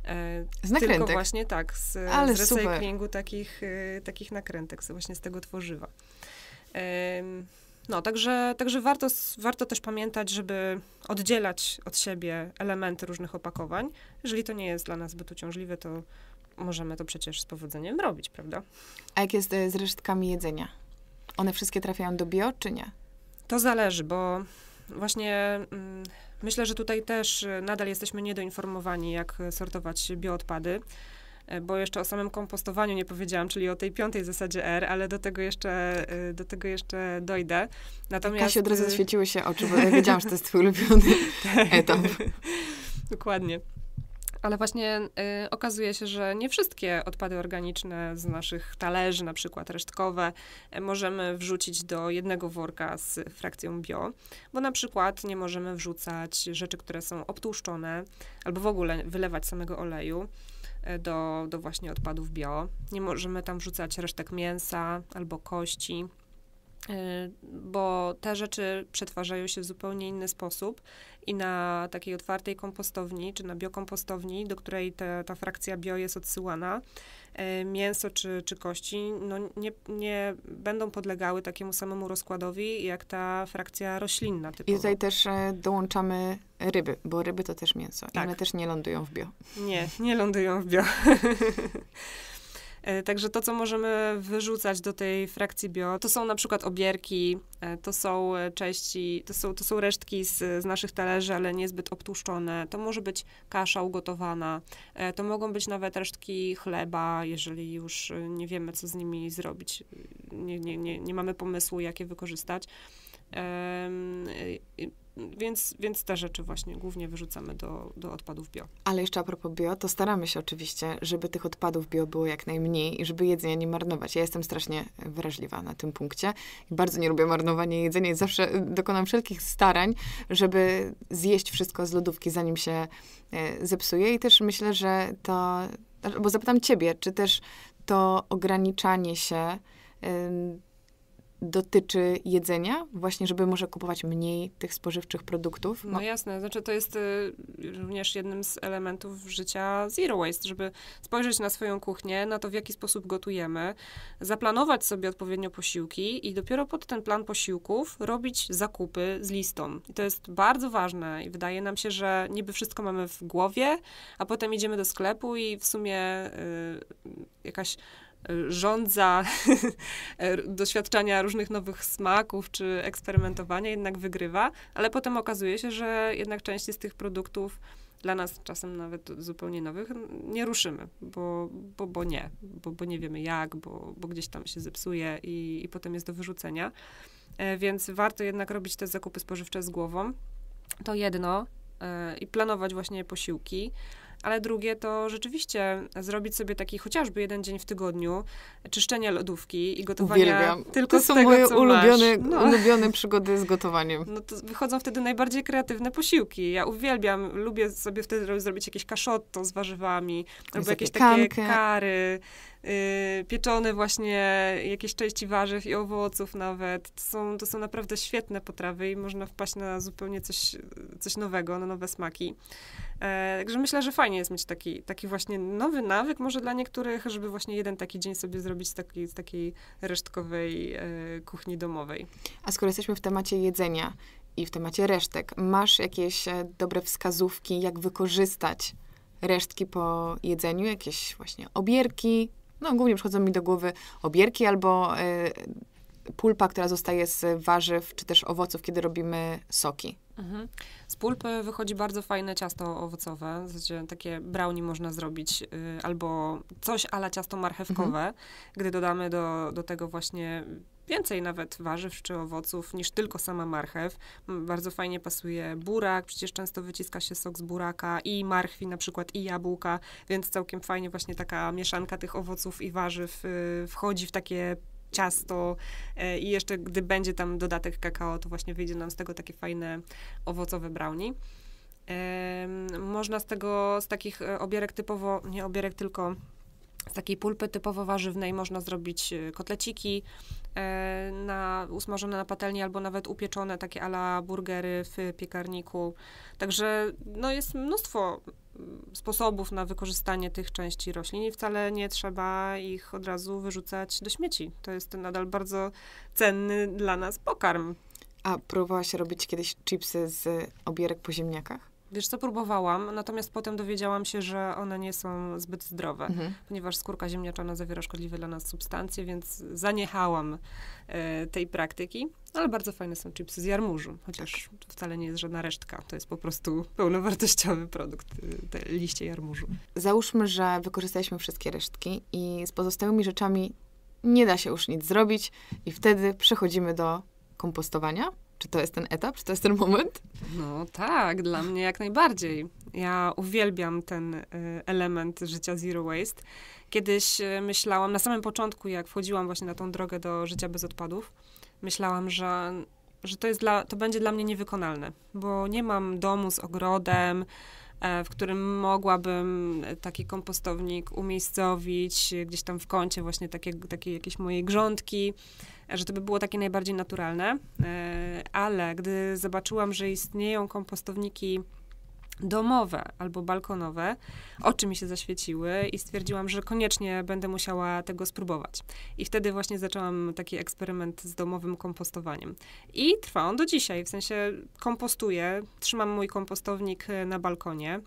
E, z nakrętek. Tylko właśnie tak, z, Ale z recyklingu takich, e, takich nakrętek, właśnie z tego tworzywa. No, także, także warto, warto też pamiętać, żeby oddzielać od siebie elementy różnych opakowań. Jeżeli to nie jest dla nas zbyt uciążliwe, to możemy to przecież z powodzeniem robić, prawda? A jak jest z resztkami jedzenia? One wszystkie trafiają do bio, czy nie? To zależy, bo właśnie mm, myślę, że tutaj też y, nadal jesteśmy niedoinformowani, jak sortować bioodpady e, bo jeszcze o samym kompostowaniu nie powiedziałam, czyli o tej piątej zasadzie R, ale do tego jeszcze, y, do tego jeszcze dojdę. Natomiast... Kasiu, od razu zaświeciły y, się oczy, bo ja wiedziałam, że to jest twój ulubiony <laughs> tak. etap. Dokładnie ale właśnie y, okazuje się, że nie wszystkie odpady organiczne z naszych talerzy, na przykład resztkowe, y, możemy wrzucić do jednego worka z frakcją bio, bo na przykład nie możemy wrzucać rzeczy, które są obtłuszczone, albo w ogóle wylewać samego oleju y, do, do właśnie odpadów bio. Nie możemy tam wrzucać resztek mięsa albo kości Y, bo te rzeczy przetwarzają się w zupełnie inny sposób i na takiej otwartej kompostowni, czy na biokompostowni, do której te, ta frakcja bio jest odsyłana, y, mięso czy, czy kości no nie, nie będą podlegały takiemu samemu rozkładowi, jak ta frakcja roślinna typowa. I tutaj też e, dołączamy ryby, bo ryby to też mięso. Tak. I one też nie lądują w bio. Nie, nie lądują w bio. <laughs> E, także to, co możemy wyrzucać do tej frakcji bio, to są na przykład obierki, e, to są e, części, to są, to są resztki z, z naszych talerzy, ale niezbyt obtłuszczone. To może być kasza ugotowana, to mogą być nawet resztki chleba, jeżeli już nie wiemy, co z nimi zrobić, nie, nie, nie, nie mamy pomysłu, jak je wykorzystać. Więc, więc te rzeczy właśnie głównie wyrzucamy do, do odpadów bio. Ale jeszcze a propos bio, to staramy się oczywiście, żeby tych odpadów bio było jak najmniej i żeby jedzenie nie marnować. Ja jestem strasznie wrażliwa na tym punkcie i bardzo nie lubię marnowania jedzenia i zawsze dokonam wszelkich starań, żeby zjeść wszystko z lodówki, zanim się e, zepsuje. I też myślę, że to, bo zapytam ciebie, czy też to ograniczanie się dotyczy jedzenia, właśnie, żeby może kupować mniej tych spożywczych produktów. No, no jasne, znaczy to jest y, również jednym z elementów życia zero waste, żeby spojrzeć na swoją kuchnię, na to w jaki sposób gotujemy, zaplanować sobie odpowiednio posiłki i dopiero pod ten plan posiłków robić zakupy z listą. I to jest bardzo ważne i wydaje nam się, że niby wszystko mamy w głowie, a potem idziemy do sklepu i w sumie y, jakaś rządza <laughs> e, doświadczania różnych nowych smaków czy eksperymentowania jednak wygrywa, ale potem okazuje się, że jednak części z tych produktów dla nas czasem nawet zupełnie nowych nie ruszymy, bo, bo, bo nie, bo, bo nie wiemy jak, bo, bo gdzieś tam się zepsuje i, i potem jest do wyrzucenia. E, więc warto jednak robić te zakupy spożywcze z głową. To jedno e, i planować właśnie posiłki ale drugie to rzeczywiście zrobić sobie taki chociażby jeden dzień w tygodniu czyszczenia lodówki i gotowania Uwielbiam. tylko to są tego, moje ulubione, no. ulubione przygody z gotowaniem. No to wychodzą wtedy najbardziej kreatywne posiłki. Ja uwielbiam, lubię sobie wtedy zrobić jakieś kaszotto z warzywami, albo jakieś takie kankę. kary Y, pieczone właśnie jakieś części warzyw i owoców nawet. To są, to są naprawdę świetne potrawy i można wpaść na zupełnie coś, coś nowego, na nowe smaki. E, także myślę, że fajnie jest mieć taki, taki właśnie nowy nawyk, może dla niektórych, żeby właśnie jeden taki dzień sobie zrobić z takiej, z takiej resztkowej e, kuchni domowej. A skoro jesteśmy w temacie jedzenia i w temacie resztek, masz jakieś e, dobre wskazówki, jak wykorzystać resztki po jedzeniu, jakieś właśnie obierki, no głównie przychodzą mi do głowy obierki albo y, pulpa, która zostaje z warzyw czy też owoców, kiedy robimy soki. Mhm. Z pulpy wychodzi bardzo fajne ciasto owocowe. takie brownie można zrobić y, albo coś ala ciasto marchewkowe, mhm. gdy dodamy do, do tego właśnie więcej nawet warzyw czy owoców niż tylko sama marchew. Bardzo fajnie pasuje burak, przecież często wyciska się sok z buraka i marchwi na przykład i jabłka, więc całkiem fajnie właśnie taka mieszanka tych owoców i warzyw y, wchodzi w takie ciasto e, i jeszcze gdy będzie tam dodatek kakao, to właśnie wyjdzie nam z tego takie fajne owocowe brownie. można z tego, z takich e, obierek typowo, nie obierek, tylko z takiej pulpy typowo warzywnej można zrobić e, kotleciki, E, na, usmażone na patelni albo nawet upieczone takie ala burgery w piekarniku. Także no, jest mnóstwo mm, sposobów na wykorzystanie tych części roślin i wcale nie trzeba ich od razu wyrzucać do śmieci. To jest nadal bardzo cenny dla nas pokarm. A próbowałaś robić kiedyś chipsy z obierek po ziemniakach? Wiesz co, próbowałam, natomiast potem dowiedziałam się, że one nie są zbyt zdrowe, mhm. ponieważ skórka ziemniaczana zawiera szkodliwe dla nas substancje, więc zaniechałam e, tej praktyki. Ale bardzo fajne są chipsy z jarmużu, chociaż tak. to wcale nie jest żadna resztka, to jest po prostu pełnowartościowy produkt, e, te liście jarmużu. Załóżmy, że wykorzystaliśmy wszystkie resztki i z pozostałymi rzeczami nie da się już nic zrobić i wtedy przechodzimy do kompostowania. Czy to jest ten etap? Czy to jest ten moment? No tak, dla mnie jak najbardziej. Ja uwielbiam ten y, element życia zero waste. Kiedyś y, myślałam, na samym początku, jak wchodziłam właśnie na tą drogę do życia bez odpadów, myślałam, że, że to, jest dla, to będzie dla mnie niewykonalne, bo nie mam domu z ogrodem, e, w którym mogłabym taki kompostownik umiejscowić gdzieś tam w kącie właśnie takie, takiej jakieś mojej grządki że to by było takie najbardziej naturalne, e, ale gdy zobaczyłam, że istnieją kompostowniki domowe albo balkonowe, oczy mi się zaświeciły i stwierdziłam, że koniecznie będę musiała tego spróbować. I wtedy właśnie zaczęłam taki eksperyment z domowym kompostowaniem. I trwa on do dzisiaj, w sensie kompostuję, trzymam mój kompostownik e, na balkonie.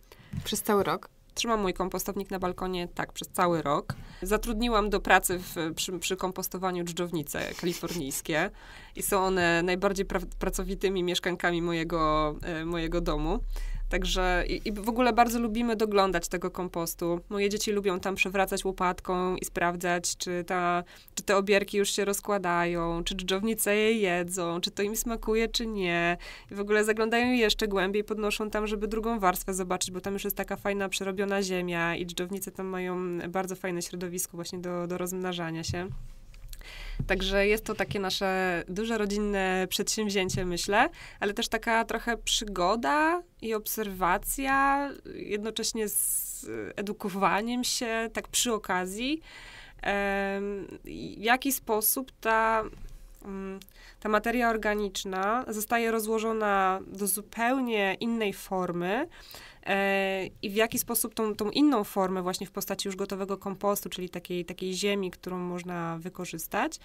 Przez cały rok? Trzymam mój kompostownik na balkonie tak przez cały rok. Zatrudniłam do pracy w, przy, przy, kompostowaniu dżdżownice kalifornijskie i są one najbardziej pra pracowitymi mieszkankami mojego, e, mojego domu. Także i, i, w ogóle bardzo lubimy doglądać tego kompostu. Moje dzieci lubią tam przewracać łopatką i sprawdzać, czy, ta, czy te obierki już się rozkładają, czy dżdżownice je jedzą, czy to im smakuje, czy nie. I w ogóle zaglądają jeszcze głębiej, podnoszą tam, żeby drugą warstwę zobaczyć, bo tam już jest taka fajna, przerobiona ziemia i dżdżownice tam mają bardzo fajne środowisko właśnie do, do rozmnażania się. Także jest to takie nasze duże rodzinne przedsięwzięcie, myślę, ale też taka trochę przygoda i obserwacja, jednocześnie z edukowaniem się, tak przy okazji. W jaki sposób ta mm, ta materia organiczna zostaje rozłożona do zupełnie innej formy, E, i w jaki sposób tą, tą inną formę właśnie w postaci już gotowego kompostu, czyli takiej, takiej ziemi, którą można wykorzystać,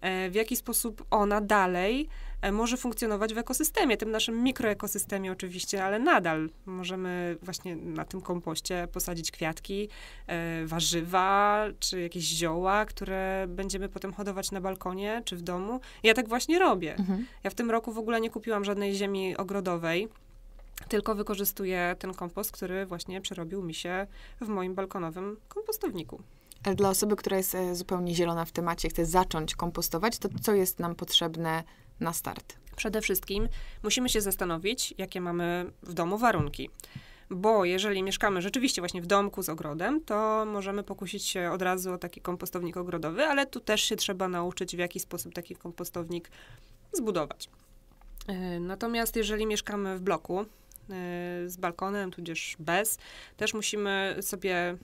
e, w jaki sposób ona dalej e, może funkcjonować w ekosystemie, tym naszym mikroekosystemie oczywiście, ale nadal możemy właśnie na tym kompoście posadzić kwiatki, warzywa czy jakieś zioła, które będziemy potem hodować na balkonie czy w domu. Ja tak właśnie robię. Mhm. Ja w tym roku w ogóle nie kupiłam żadnej ziemi ogrodowej tylko wykorzystuję ten kompost, który właśnie przerobił mi się w moim balkonowym kompostowniku. dla osoby, która jest e, zupełnie zielona w temacie, chce zacząć kompostować, to co jest nam potrzebne na start? Przede wszystkim musimy się zastanowić, jakie mamy w domu warunki. Bo jeżeli mieszkamy rzeczywiście właśnie w domku z ogrodem, to możemy pokusić się od razu o taki kompostownik ogrodowy, ale tu też się trzeba nauczyć, w jaki sposób taki kompostownik zbudować. E, natomiast jeżeli mieszkamy w bloku, Y, z balkonem, tudzież bez, też musimy sobie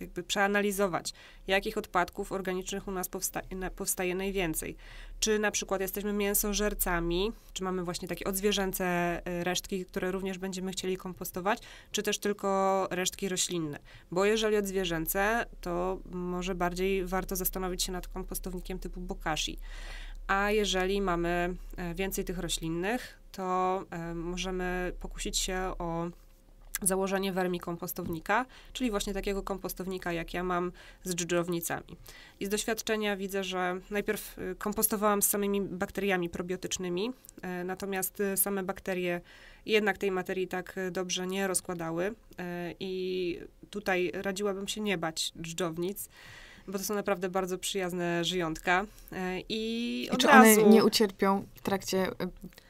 jakby przeanalizować, jakich odpadków organicznych u nas powstaje, powstaje najwięcej. Czy na przykład jesteśmy mięsożercami, czy mamy właśnie takie odzwierzęce y, resztki, które również będziemy chcieli kompostować, czy też tylko resztki roślinne. Bo jeżeli odzwierzęce, to może bardziej warto zastanowić się nad kompostownikiem typu bokashi. A jeżeli mamy y, więcej tych roślinnych, to e, możemy pokusić się o założenie kompostownika, czyli właśnie takiego kompostownika, jak ja mam z dżdżownicami. I z doświadczenia widzę, że najpierw e, kompostowałam z samymi bakteriami probiotycznymi, e, natomiast same bakterie jednak tej materii tak dobrze nie rozkładały i tutaj radziłabym się nie bać dżdżownic bo to są naprawdę bardzo przyjazne żyjątka. I, I czy razu... one nie ucierpią w trakcie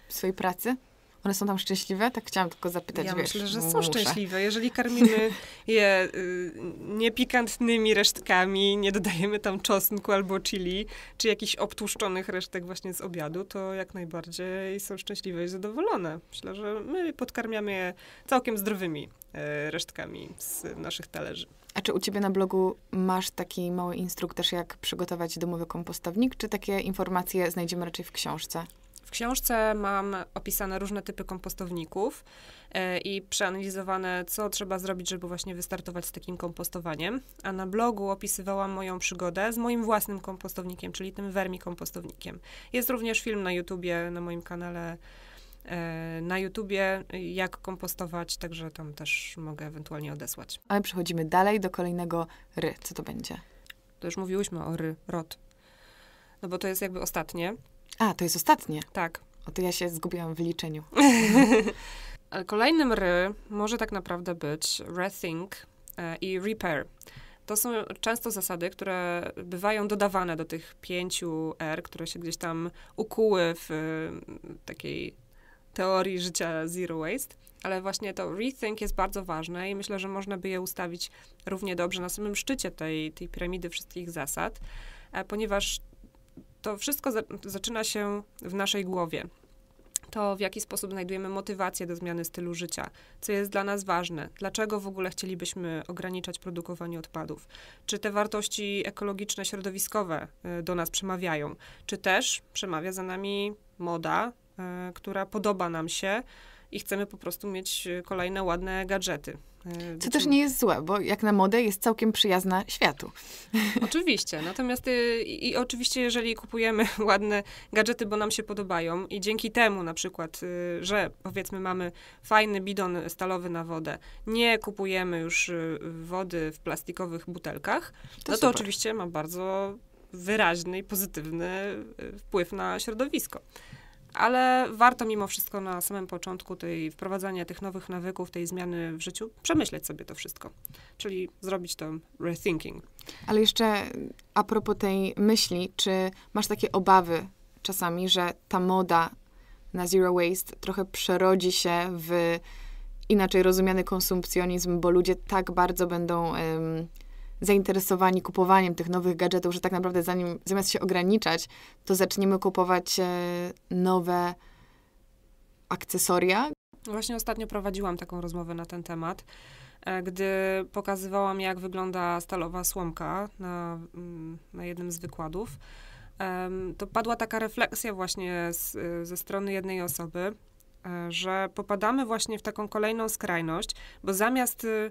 swojej pracy? One są tam szczęśliwe? Tak chciałam tylko zapytać. Ja wiesz, myślę, że są muszę. szczęśliwe. Jeżeli karmimy je y, niepikantnymi resztkami, nie dodajemy tam czosnku albo chili, czy jakichś obtłuszczonych resztek właśnie z obiadu, to jak najbardziej są szczęśliwe i zadowolone. Myślę, że my podkarmiamy je całkiem zdrowymi y, resztkami z naszych talerzy. A czy u ciebie na blogu masz taki mały instruktaż, jak przygotować domowy kompostownik, czy takie informacje znajdziemy raczej w książce? W książce mam opisane różne typy kompostowników e, i przeanalizowane, co trzeba zrobić, żeby właśnie wystartować z takim kompostowaniem. A na blogu opisywałam moją przygodę z moim własnym kompostownikiem, czyli tym wermikompostownikiem. Jest również film na YouTubie, na moim kanale e, na YouTubie, jak kompostować, także tam też mogę ewentualnie odesłać. Ale przechodzimy dalej do kolejnego ry. Co to będzie? To już mówiłyśmy o ry, rot. No bo to jest jakby ostatnie. A, to jest ostatnie. Tak. O to ja się zgubiłam w liczeniu. <laughs> Mhm. Kolejnym ry może tak naprawdę być rethink e, i repair. To są często zasady, które bywają dodawane do tych pięciu R, które się gdzieś tam ukuły w e, takiej teorii życia zero waste. Ale właśnie to rethink jest bardzo ważne i myślę, że można by je ustawić równie dobrze na samym szczycie tej, tej piramidy wszystkich zasad, e, ponieważ to wszystko za zaczyna się w naszej głowie. To, w jaki sposób znajdujemy motywację do zmiany stylu życia, co jest dla nas ważne, dlaczego w ogóle chcielibyśmy ograniczać produkowanie odpadów, czy te wartości ekologiczne, środowiskowe e, do nas przemawiają, czy też przemawia za nami moda, e, która podoba nam się, i chcemy po prostu mieć e, kolejne ładne gadżety. E, Co też nie jest złe, bo jak na modę jest całkiem przyjazna światu. <laughs> Oczywiście. Natomiast e, i, i, oczywiście, jeżeli kupujemy <laughs> ładne gadżety, bo nam się podobają i dzięki temu na przykład, że powiedzmy mamy fajny bidon stalowy na wodę, nie kupujemy już wody w plastikowych butelkach, to no to super. oczywiście ma bardzo wyraźny i pozytywny wpływ na środowisko ale warto mimo wszystko na samym początku tej wprowadzania tych nowych nawyków, tej zmiany w życiu, przemyśleć sobie to wszystko. Czyli zrobić to rethinking. Ale jeszcze a propos tej myśli, czy masz takie obawy czasami, że ta moda na zero waste trochę przerodzi się w inaczej rozumiany konsumpcjonizm, bo ludzie tak bardzo będą zainteresowani kupowaniem tych nowych gadżetów, że tak naprawdę zanim, zamiast się ograniczać, to zaczniemy kupować e, nowe akcesoria. Właśnie ostatnio prowadziłam taką rozmowę na ten temat, e, gdy pokazywałam, jak wygląda stalowa słomka na, mm, na jednym z wykładów. To padła taka refleksja właśnie z, e, ze strony jednej osoby, że popadamy właśnie w taką kolejną skrajność, bo zamiast y,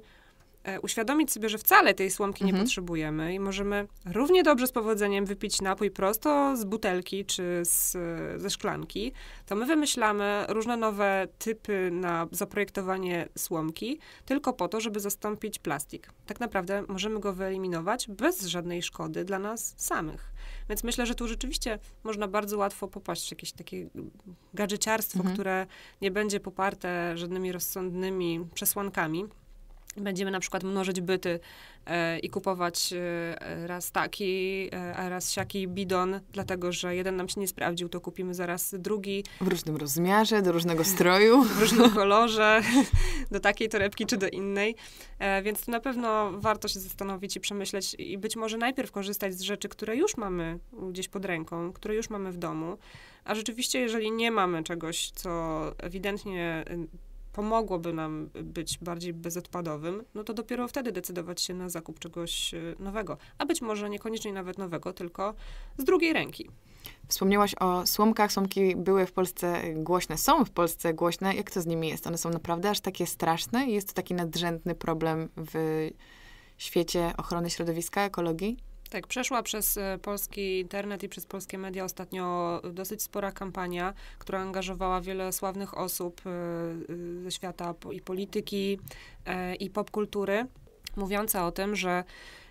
E, uświadomić sobie, że wcale tej słomki mhm. nie potrzebujemy i możemy równie dobrze z powodzeniem wypić napój prosto z butelki czy z, e, ze szklanki, to my wymyślamy różne nowe typy na zaprojektowanie słomki tylko po to, żeby zastąpić plastik. Tak naprawdę możemy go wyeliminować bez żadnej szkody dla nas samych. Więc myślę, że tu rzeczywiście można bardzo łatwo popaść w jakieś takie gadżeciarstwo, mhm. które nie będzie poparte żadnymi rozsądnymi przesłankami będziemy na przykład mnożyć byty e, i kupować e, e, raz taki, e, a raz siaki bidon, dlatego że jeden nam się nie sprawdził, to kupimy zaraz drugi. W różnym rozmiarze, do różnego stroju. <laughs> W różnym kolorze, <laughs> do takiej torebki czy do innej. E, więc to na pewno warto się zastanowić i przemyśleć i być może najpierw korzystać z rzeczy, które już mamy gdzieś pod ręką, które już mamy w domu. A rzeczywiście, jeżeli nie mamy czegoś, co ewidentnie pomogłoby nam być bardziej bezodpadowym, no to dopiero wtedy decydować się na zakup czegoś e, nowego. A być może niekoniecznie nawet nowego, tylko z drugiej ręki. Wspomniałaś o słomkach. Słomki były w Polsce głośne, są w Polsce głośne. Jak to z nimi jest? One są naprawdę aż takie straszne i jest to taki nadrzędny problem w świecie ochrony środowiska, ekologii? Tak, przeszła przez e, polski internet i przez polskie media ostatnio dosyć spora kampania, która angażowała wiele sławnych osób e, e, ze świata i polityki, i popkultury, mówiąca o tym, że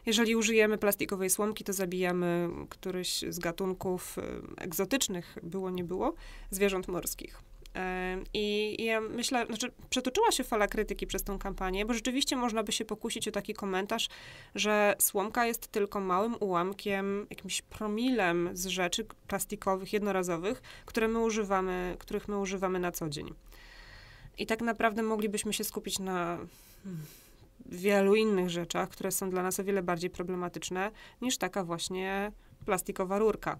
jeżeli użyjemy plastikowej słomki, to zabijamy któryś z gatunków egzotycznych, było nie było, zwierząt morskich. I, ja myślę, znaczy przetoczyła się fala krytyki przez tą kampanię, bo rzeczywiście można by się pokusić o taki komentarz, że słomka jest tylko małym ułamkiem, jakimś promilem z rzeczy plastikowych, jednorazowych, które my używamy, których my używamy na co dzień. I tak naprawdę moglibyśmy się skupić na hmm, wielu innych rzeczach, które są dla nas o wiele bardziej problematyczne niż taka właśnie plastikowa rurka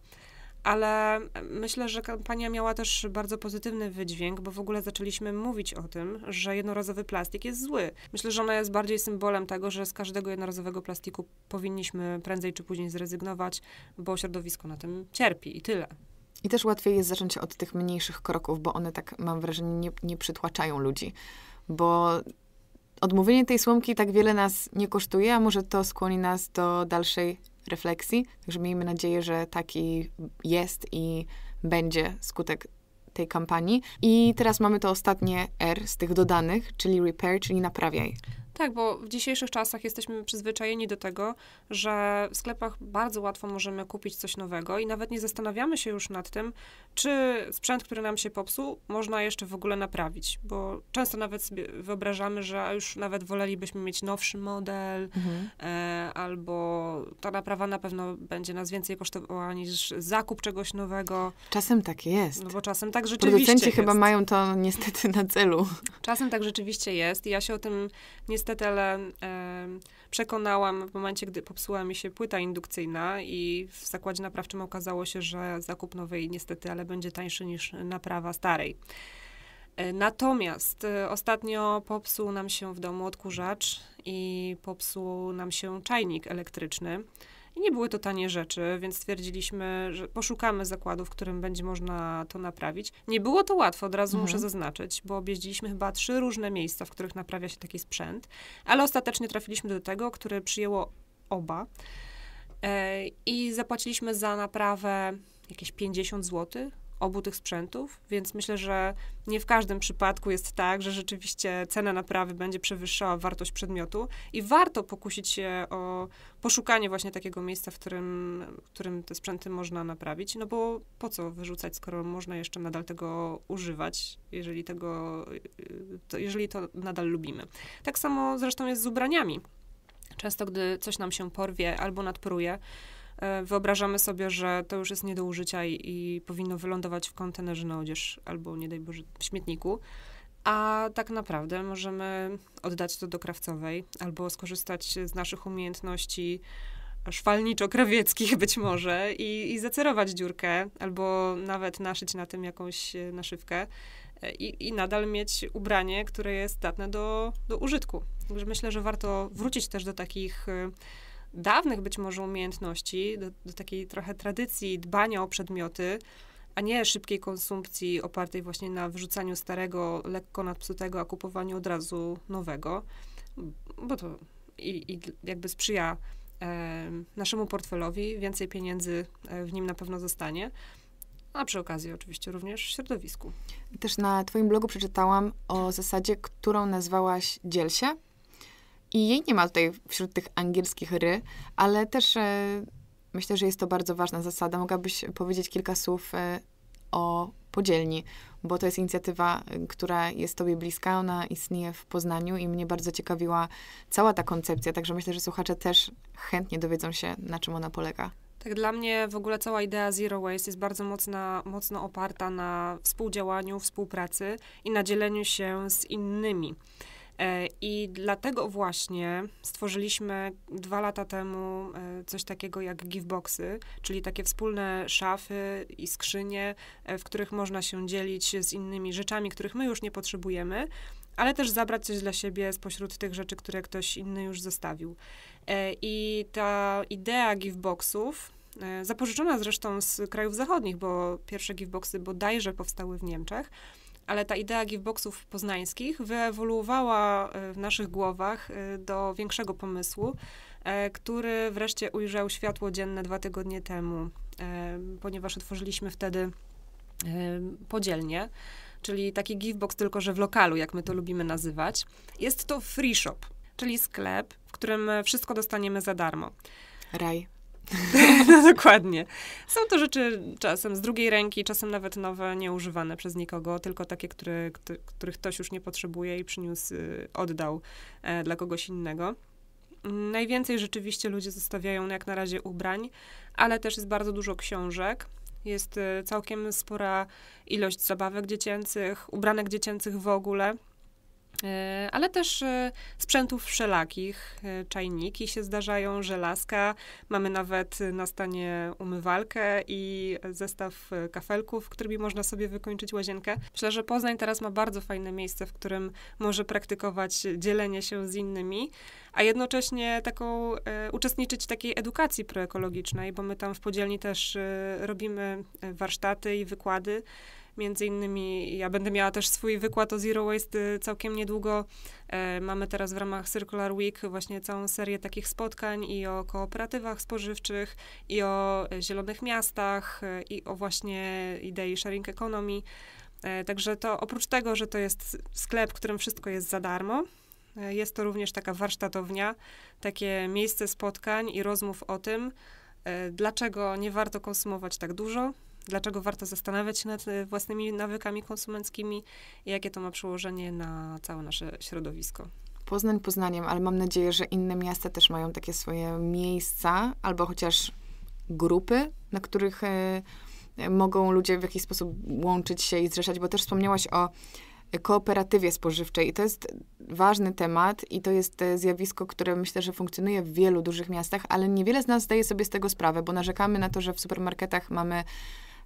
ale myślę, że kampania miała też bardzo pozytywny wydźwięk, bo w ogóle zaczęliśmy mówić o tym, że jednorazowy plastik jest zły. Myślę, że ona jest bardziej symbolem tego, że z każdego jednorazowego plastiku powinniśmy prędzej czy później zrezygnować, bo środowisko na tym cierpi i tyle. I też łatwiej jest zacząć od tych mniejszych kroków, bo one tak, mam wrażenie, nie, nie przytłaczają ludzi. Bo odmówienie tej słomki tak wiele nas nie kosztuje, a może to skłoni nas do dalszej refleksji. Także miejmy nadzieję, że taki jest i będzie skutek tej kampanii. I teraz mamy to ostatnie R z tych dodanych, czyli repair, czyli naprawiaj. Tak, bo w dzisiejszych czasach jesteśmy przyzwyczajeni do tego, że w sklepach bardzo łatwo możemy kupić coś nowego i nawet nie zastanawiamy się już nad tym, czy sprzęt, który nam się popsuł, można jeszcze w ogóle naprawić, bo często nawet sobie wyobrażamy, że już nawet wolelibyśmy mieć nowszy model, mhm. e, albo ta naprawa na pewno będzie nas więcej kosztowała niż zakup czegoś nowego. Czasem tak jest. No bo czasem tak rzeczywiście Producenci jest. chyba mają to niestety na celu. Czasem tak rzeczywiście jest i ja się o tym niestety niestety, ale przekonałam w momencie, gdy popsuła mi się płyta indukcyjna i w zakładzie naprawczym okazało się, że zakup nowej niestety, ale będzie tańszy niż naprawa starej. E, natomiast e, ostatnio popsuł nam się w domu odkurzacz i popsuł nam się czajnik elektryczny. I nie były to tanie rzeczy, więc stwierdziliśmy, że poszukamy zakładu, w którym będzie można to naprawić. Nie było to łatwe, od razu mhm. muszę zaznaczyć, bo objeździliśmy chyba trzy różne miejsca, w których naprawia się taki sprzęt, ale ostatecznie trafiliśmy do tego, które przyjęło oba. E, I zapłaciliśmy za naprawę jakieś 50 zł obu tych sprzętów, więc myślę, że nie w każdym przypadku jest tak, że rzeczywiście cena naprawy będzie przewyższała wartość przedmiotu i warto pokusić się o poszukanie właśnie takiego miejsca, w którym, w którym te sprzęty można naprawić, no bo po co wyrzucać, skoro można jeszcze nadal tego używać, jeżeli tego, to, jeżeli to nadal lubimy. Tak samo zresztą jest z ubraniami. Często, gdy coś nam się porwie albo nadpruje, E, wyobrażamy sobie, że to już jest nie do użycia i, i powinno wylądować w kontenerze na odzież albo, nie daj Boże, w śmietniku. A tak naprawdę możemy oddać to do krawcowej albo skorzystać z naszych umiejętności szwalniczo-krawieckich być może i, i zacerować dziurkę albo nawet naszyć na tym jakąś e, naszywkę e, i, i nadal mieć ubranie, które jest datne do, do użytku. Także myślę, że warto wrócić też do takich dawnych być może umiejętności, do, do takiej trochę tradycji dbania o przedmioty, a nie szybkiej konsumpcji opartej właśnie na wyrzucaniu starego, lekko nadpsutego, a kupowaniu od razu nowego, bo to i, i jakby sprzyja e, naszemu portfelowi, więcej pieniędzy e, w nim na pewno zostanie a przy okazji oczywiście również środowisku. Też na Twoim blogu przeczytałam o zasadzie, którą nazwałaś dziel się, i jej nie ma tutaj wśród tych angielskich ry, ale też e, myślę, że jest to bardzo ważna zasada. Mogłabyś powiedzieć kilka słów e, o Podzielni, bo to jest inicjatywa, e, która jest Tobie bliska, ona istnieje w Poznaniu i mnie bardzo ciekawiła cała ta koncepcja, także myślę, że słuchacze też chętnie dowiedzą się, na czym ona polega. Tak, dla mnie w ogóle cała idea Zero Waste jest bardzo mocna, mocno oparta na współdziałaniu, współpracy i na dzieleniu się z innymi. E, I dlatego właśnie stworzyliśmy dwa lata temu e, coś takiego jak giveboxy, czyli takie wspólne szafy i skrzynie, e, w których można się dzielić z innymi rzeczami, których my już nie potrzebujemy, ale też zabrać coś dla siebie spośród tych rzeczy, które ktoś inny już zostawił. I ta idea giveboxów, zapożyczona zresztą z krajów zachodnich, bo pierwsze giveboxy bodajże powstały w Niemczech, ale ta idea giveboxów poznańskich wyewoluowała e, w naszych głowach e, do większego pomysłu, e, który wreszcie ujrzał światło dzienne dwa tygodnie temu, ponieważ otworzyliśmy wtedy podzielnie, czyli taki givebox tylko, że w lokalu, jak my to lubimy nazywać. Jest to free shop, czyli sklep, w którym wszystko dostaniemy za darmo. Raj. <laughs> no dokładnie. Są to rzeczy czasem z drugiej ręki, czasem nawet nowe, nieużywane przez nikogo, tylko takie, które, których ktoś już nie potrzebuje i przyniósł, y, oddał e, dla kogoś innego. Mm, najwięcej rzeczywiście ludzie zostawiają jak na razie ubrań, ale też jest bardzo dużo książek. Jest y, całkiem spora ilość zabawek dziecięcych, ubranek dziecięcych w ogóle. E, ale też e, sprzętów wszelakich. E, czajniki się zdarzają, żelazka. Mamy nawet na stanie umywalkę i zestaw kafelków, którymi można sobie wykończyć łazienkę. Myślę, że Poznań teraz ma bardzo fajne miejsce, w którym może praktykować dzielenie się z innymi, a jednocześnie taką, uczestniczyć w takiej edukacji proekologicznej, bo my tam w podzielni też robimy warsztaty i wykłady. Między innymi ja będę miała też swój wykład o Zero Waste y, całkiem niedługo. E, mamy teraz w ramach Circular Week właśnie całą serię takich spotkań i o kooperatywach spożywczych, i o e, zielonych miastach, e, i o właśnie idei sharing economy. Także to oprócz tego, że to jest sklep, w którym wszystko jest za darmo, jest to również taka warsztatownia, takie miejsce spotkań i rozmów o tym, dlaczego nie warto konsumować tak dużo, dlaczego warto zastanawiać się nad e, własnymi nawykami konsumenckimi i jakie to ma przełożenie na całe nasze środowisko. Poznań Poznaniem, ale mam nadzieję, że inne miasta też mają takie swoje miejsca, albo chociaż grupy, na których y, mogą ludzie w jakiś sposób łączyć się i zrzeszać, bo też wspomniałaś o kooperatywie spożywczej i to jest ważny temat i to jest e, zjawisko, które myślę, że funkcjonuje w wielu dużych miastach, ale niewiele z nas zdaje sobie z tego sprawę, bo narzekamy na to, że w supermarketach mamy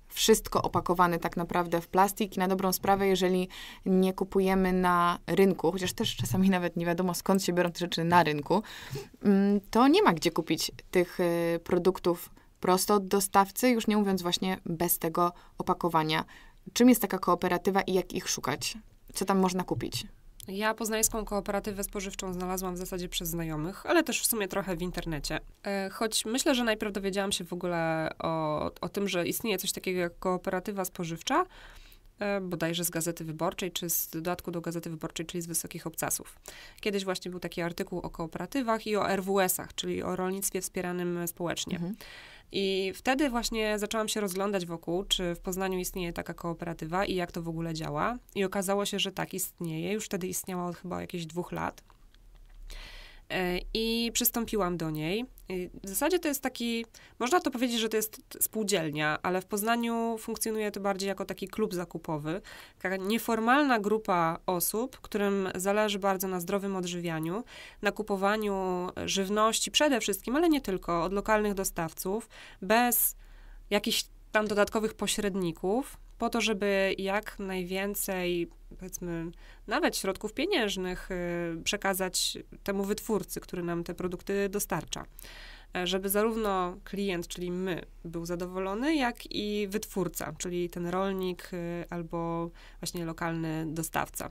wszystko opakowane tak naprawdę w plastik i na dobrą sprawę, jeżeli nie kupujemy na rynku, chociaż też czasami nawet nie wiadomo skąd się biorą te rzeczy na rynku, mm, to nie ma gdzie kupić tych y, produktów prosto od dostawcy, już nie mówiąc właśnie bez tego opakowania. Czym jest taka kooperatywa i jak ich szukać? Co tam można kupić? Ja poznańską kooperatywę spożywczą znalazłam w zasadzie przez znajomych, ale też w sumie trochę w internecie. E, choć myślę, że najpierw dowiedziałam się w ogóle o, o tym, że istnieje coś takiego jak kooperatywa spożywcza, E, bodajże z Gazety Wyborczej, czy z dodatku do Gazety Wyborczej, czyli z Wysokich Obcasów. Kiedyś właśnie był taki artykuł o kooperatywach i o RWS-ach, czyli o rolnictwie wspieranym społecznie. Mhm. I wtedy właśnie zaczęłam się rozglądać wokół, czy w Poznaniu istnieje taka kooperatywa i jak to w ogóle działa. I okazało się, że tak istnieje. Już wtedy istniała od chyba jakichś dwóch lat. E, i przystąpiłam do niej. E, w zasadzie to jest taki, można to powiedzieć, że to jest spółdzielnia, ale w Poznaniu funkcjonuje to bardziej jako taki klub zakupowy. Taka nieformalna grupa osób, którym zależy bardzo na zdrowym odżywianiu, na kupowaniu żywności przede wszystkim, ale nie tylko, od lokalnych dostawców, bez jakichś tam dodatkowych pośredników, po to, żeby jak najwięcej, powiedzmy, nawet środków pieniężnych y, przekazać temu wytwórcy, który nam te produkty dostarcza. E, żeby zarówno klient, czyli my, był zadowolony, jak i wytwórca, czyli ten rolnik y, albo właśnie lokalny dostawca.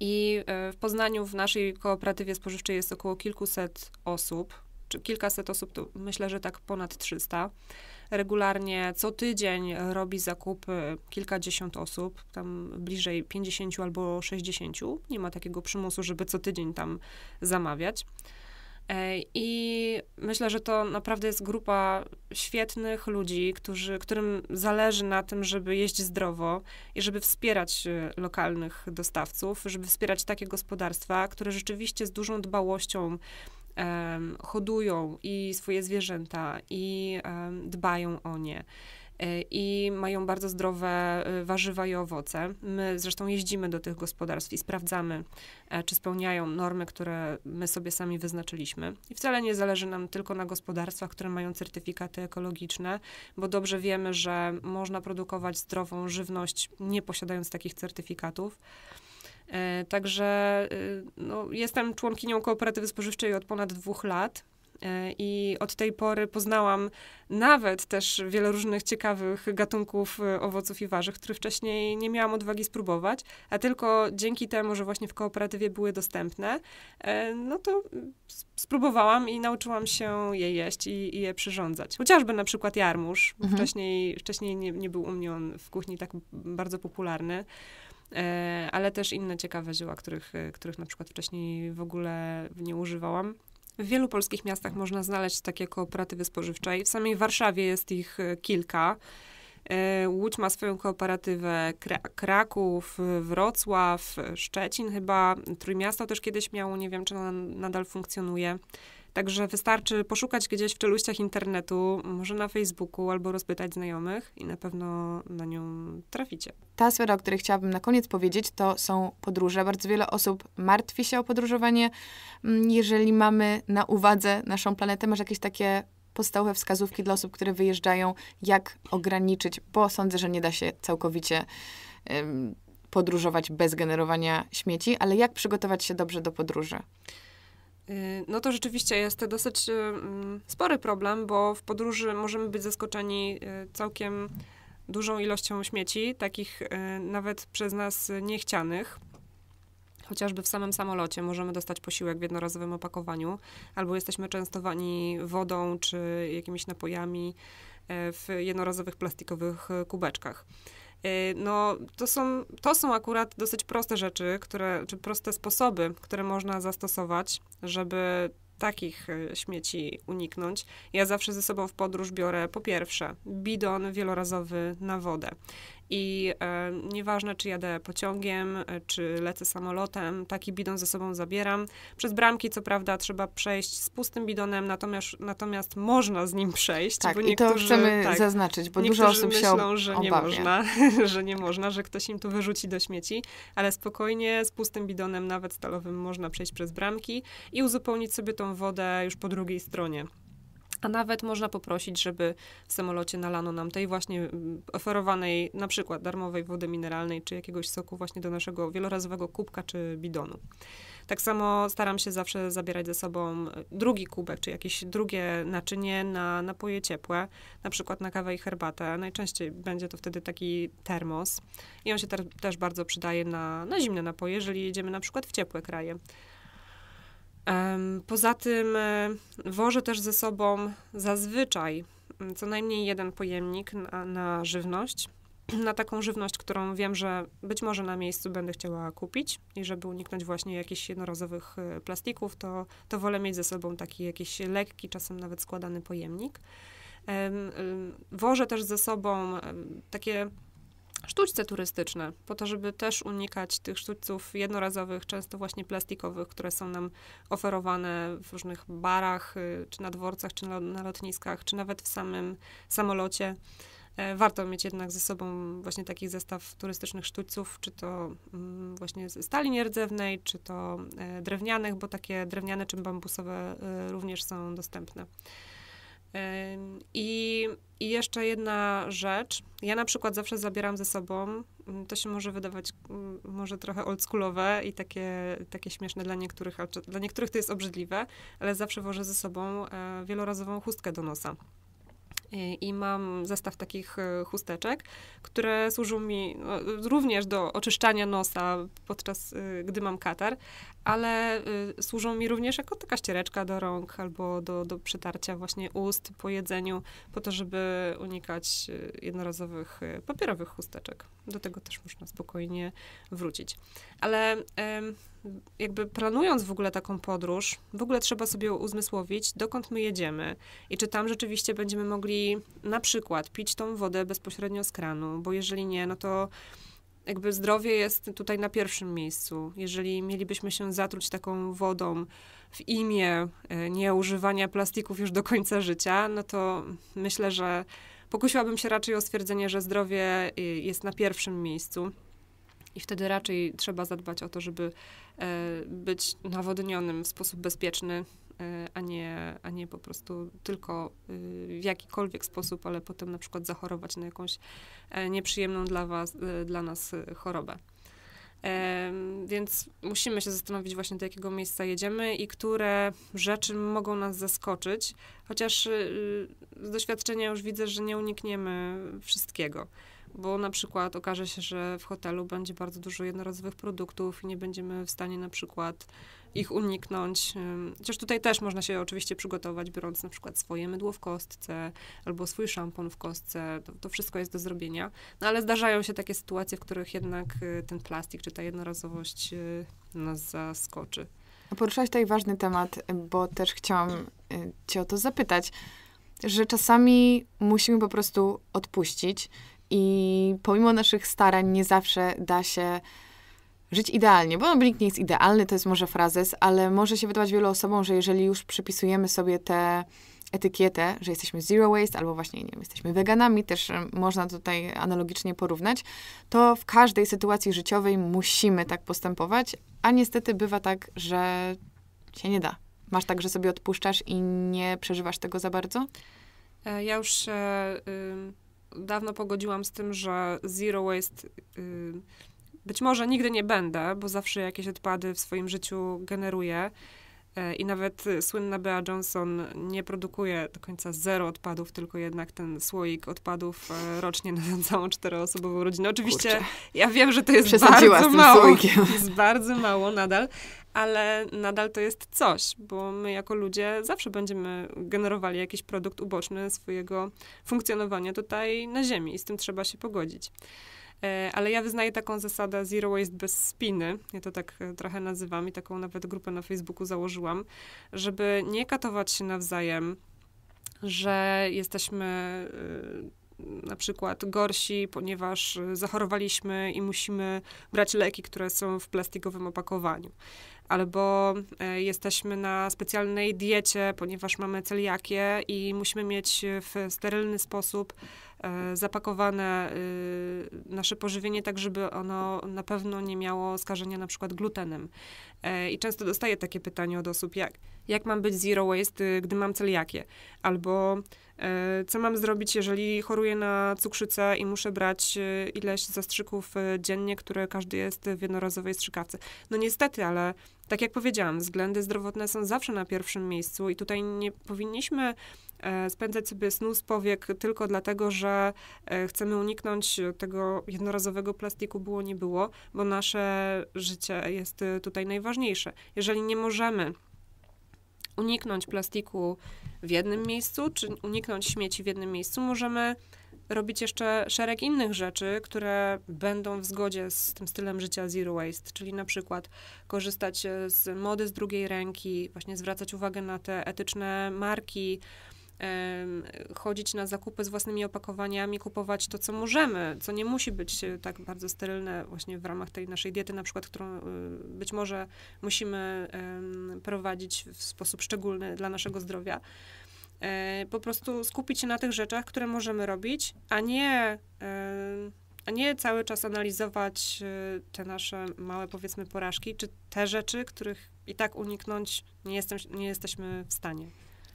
I e, w Poznaniu w naszej kooperatywie spożywczej jest około kilkuset osób, kilkaset osób, to myślę, że tak ponad 300. Regularnie co tydzień robi zakupy kilkadziesiąt osób, tam bliżej 50 albo 60. Nie ma takiego przymusu, żeby co tydzień tam zamawiać. E, I myślę, że to naprawdę jest grupa świetnych ludzi, którzy, którym zależy na tym, żeby jeść zdrowo i żeby wspierać e, lokalnych dostawców, żeby wspierać takie gospodarstwa, które rzeczywiście z dużą dbałością um, hodują i swoje zwierzęta i um, dbają o nie e, i mają bardzo zdrowe e, warzywa i owoce. My zresztą jeździmy do tych gospodarstw i sprawdzamy, e, czy spełniają normy, które my sobie sami wyznaczyliśmy. I wcale nie zależy nam tylko na gospodarstwach, które mają certyfikaty ekologiczne, bo dobrze wiemy, że można produkować zdrową żywność nie posiadając takich certyfikatów. E, także e, no, jestem członkinią kooperatywy spożywczej od ponad dwóch lat. E, I od tej pory poznałam nawet też wiele różnych ciekawych gatunków owoców i warzyw, których wcześniej nie miałam odwagi spróbować, a tylko dzięki temu, że właśnie w kooperatywie były dostępne, no to spróbowałam i nauczyłam się je jeść i, i je przyrządzać. Chociażby na przykład jarmuż. Mhm. Wcześniej, wcześniej nie, nie był u mnie on w kuchni tak bardzo popularny. E, ale też inne ciekawe dzieła, których, e, których na przykład wcześniej w ogóle nie używałam. W wielu polskich miastach można znaleźć takie kooperatywy spożywcze i w samej Warszawie jest ich e, kilka. Łódź ma swoją kooperatywę, Kraków, Wrocław, Szczecin chyba, Trójmiasto też kiedyś miało, nie wiem czy nadal funkcjonuje. Także wystarczy poszukać gdzieś w czeluściach internetu, może na Facebooku, albo rozpytać znajomych i na pewno na nią traficie. Ta sfera, o której chciałabym na koniec powiedzieć, to są podróże. Bardzo wiele osób martwi się o podróżowanie. Mm, jeżeli mamy na uwadze naszą planetę, masz jakieś takie podstawowe wskazówki dla osób, które wyjeżdżają, jak ograniczyć, bo sądzę, że nie da się całkowicie podróżować bez generowania śmieci, ale jak przygotować się dobrze do podróży? Y, no to rzeczywiście jest dosyć y, mm, spory problem, bo w podróży możemy być zaskoczeni y, całkiem dużą ilością śmieci, takich nawet przez nas niechcianych. Chociażby w samym samolocie możemy dostać posiłek w jednorazowym opakowaniu, albo jesteśmy częstowani wodą czy jakimiś napojami w jednorazowych plastikowych kubeczkach. Y, no, to są, to są akurat dosyć proste rzeczy, które, czy proste sposoby, które można zastosować, żeby takich y, śmieci uniknąć. Ja zawsze ze sobą w podróż biorę po pierwsze bidon wielorazowy na wodę. I e, nieważne, czy jadę pociągiem, e, czy lecę samolotem, taki bidon ze sobą zabieram. Przez bramki, co prawda, trzeba przejść z pustym bidonem, natomiast, natomiast można z nim przejść. Tak, bo i to chcemy tak, zaznaczyć, bo dużo osób myślą, się myślą, że nie można, <laughs> że nie można, że ktoś im tu wyrzuci do śmieci, ale spokojnie z pustym bidonem, nawet stalowym, można przejść przez bramki i uzupełnić sobie tą wodę już po drugiej stronie a nawet można poprosić, żeby w samolocie nalano nam tej właśnie mm, oferowanej na przykład darmowej wody mineralnej czy jakiegoś soku właśnie do naszego wielorazowego kubka czy bidonu. Tak samo staram się zawsze zabierać ze sobą e, drugi kubek, czy jakieś drugie naczynie na napoje ciepłe, na przykład na kawę i herbatę. Najczęściej będzie to wtedy taki termos i on się ter też bardzo przydaje na, na zimne napoje, jeżeli jedziemy na przykład w ciepłe kraje. Poza tym e, wożę też ze sobą zazwyczaj mm, co najmniej jeden pojemnik na, na żywność, <clears throat> na taką żywność, którą wiem, że być może na miejscu będę chciała kupić i żeby uniknąć właśnie jakichś jednorazowych e, plastików, to, to wolę mieć ze sobą taki jakiś lekki, czasem nawet składany pojemnik. Wożę też ze sobą takie sztućce turystyczne, po to, żeby też unikać tych sztućców jednorazowych, często właśnie plastikowych, które są nam oferowane w różnych barach, y, czy na dworcach, czy na lotniskach, czy nawet w samym samolocie. E, warto mieć jednak ze sobą właśnie takich zestaw turystycznych sztućców, czy to mm, właśnie ze stali nierdzewnej, czy to e, drewnianych, bo takie drewniane czy bambusowe e, również są dostępne. I, I jeszcze jedna rzecz. Ja na przykład zawsze zabieram ze sobą, mm, to się może wydawać mm, może trochę oldschoolowe i takie, takie śmieszne dla niektórych, ale dla niektórych to jest obrzydliwe, ale zawsze wożę ze sobą e, wielorazową chustkę do nosa. Y, i mam zestaw takich y, chusteczek, które służą mi no, również do oczyszczania nosa podczas, y, gdy mam katar, ale służą mi również jako taka ściereczka do rąk albo do, do przetarcia właśnie ust po jedzeniu, po to, żeby unikać jednorazowych papierowych chusteczek. Do tego też można spokojnie wrócić. Ale jakby planując w ogóle taką podróż, w ogóle trzeba sobie uzmysłowić, dokąd my jedziemy i czy tam rzeczywiście będziemy mogli na przykład pić tą wodę bezpośrednio z kranu, bo jeżeli nie, no to jakby zdrowie jest tutaj na pierwszym miejscu. Jeżeli mielibyśmy się zatruć taką wodą w imię e, nieużywania plastików już do końca życia, no to myślę, że pokusiłabym się raczej o stwierdzenie, że zdrowie e, jest na pierwszym miejscu. I wtedy raczej trzeba zadbać o to, żeby e, być nawodnionym w sposób bezpieczny, e, a nie, a nie po prostu tylko y, w jakikolwiek sposób, ale potem na przykład zachorować na jakąś e, nieprzyjemną dla, was, dla nas chorobę. Więc musimy się zastanowić właśnie do jakiego miejsca jedziemy i które rzeczy mogą nas zaskoczyć, chociaż y, z doświadczenia już widzę, że nie unikniemy wszystkiego bo na przykład okaże się, że w hotelu będzie bardzo dużo jednorazowych produktów i nie będziemy w stanie na przykład ich uniknąć. Chociaż tutaj też można się oczywiście przygotować, biorąc na przykład swoje mydło w kostce albo swój szampon w kostce. To, to wszystko jest do zrobienia. No ale zdarzają się takie sytuacje, w których jednak y, ten plastik czy ta jednorazowość y, nas zaskoczy. No, Poruszałaś tutaj ważny temat, bo też chciałam y, Cię o to zapytać, że czasami musimy po prostu odpuścić i pomimo naszych starań nie zawsze da się żyć idealnie, bo no, nikt nie jest idealny, to jest może frazes, ale może się wydawać wielu osobom, że jeżeli już przypisujemy sobie tę etykietę, że jesteśmy zero waste, albo właśnie, nie jesteśmy weganami, też można tutaj analogicznie porównać, to w każdej sytuacji życiowej musimy tak postępować, a niestety bywa tak, że się nie da. Masz tak, że sobie odpuszczasz i nie przeżywasz tego za bardzo? E, ja już... Yy dawno pogodziłam z tym, że zero waste y, być może nigdy nie będę, bo zawsze jakieś odpady w swoim życiu generuję. E, I nawet y, słynna Bea Johnson nie produkuje do końca zero odpadów, tylko jednak ten słoik odpadów e, rocznie na całą czteroosobową rodzinę. Oczywiście Kurczę. ja wiem, że to jest bardzo mało. Słoikiem. Jest bardzo mało nadal, ale nadal to jest coś, bo my jako ludzie zawsze będziemy generowali jakiś produkt uboczny swojego funkcjonowania tutaj na Ziemi i z tym trzeba się pogodzić. E, ale ja wyznaję taką zasadę zero waste bez spiny, ja to tak e, trochę nazywam i taką nawet grupę na Facebooku założyłam, żeby nie katować się nawzajem, że jesteśmy e, na przykład gorsi, ponieważ zachorowaliśmy i musimy brać leki, które są w plastikowym opakowaniu albo e, jesteśmy na specjalnej diecie, ponieważ mamy celiakię i musimy mieć w sterylny sposób e, zapakowane e, nasze pożywienie tak, żeby ono na pewno nie miało skażenia na przykład glutenem. I często dostaję takie pytanie od osób, jak, jak mam być zero waste, y, gdy mam celiakię? Albo E, co mam zrobić, jeżeli choruję na cukrzycę i muszę brać e, ileś zastrzyków e, dziennie, które każdy jest w jednorazowej strzykawce? No niestety, ale tak jak powiedziałam, względy zdrowotne są zawsze na pierwszym miejscu i tutaj nie powinniśmy spędzać sobie snu z powiek tylko dlatego, że chcemy uniknąć tego jednorazowego plastiku było nie było, bo nasze życie jest tutaj najważniejsze. Jeżeli nie możemy uniknąć plastiku w jednym miejscu, czy uniknąć śmieci w jednym miejscu, możemy robić jeszcze szereg innych rzeczy, które będą w zgodzie z tym stylem życia zero waste, czyli na przykład korzystać e, z mody z drugiej ręki, właśnie zwracać uwagę na te etyczne marki, chodzić na zakupy z własnymi opakowaniami, kupować to, co możemy, co nie musi być e, tak bardzo sterylne właśnie w ramach tej naszej diety, na przykład, którą e, być może musimy prowadzić w sposób szczególny dla naszego zdrowia e, po prostu skupić się na tych rzeczach, które możemy robić, a nie, a nie cały czas analizować te nasze małe, powiedzmy, porażki, czy te rzeczy, których i tak uniknąć nie, jestem, nie jesteśmy w stanie.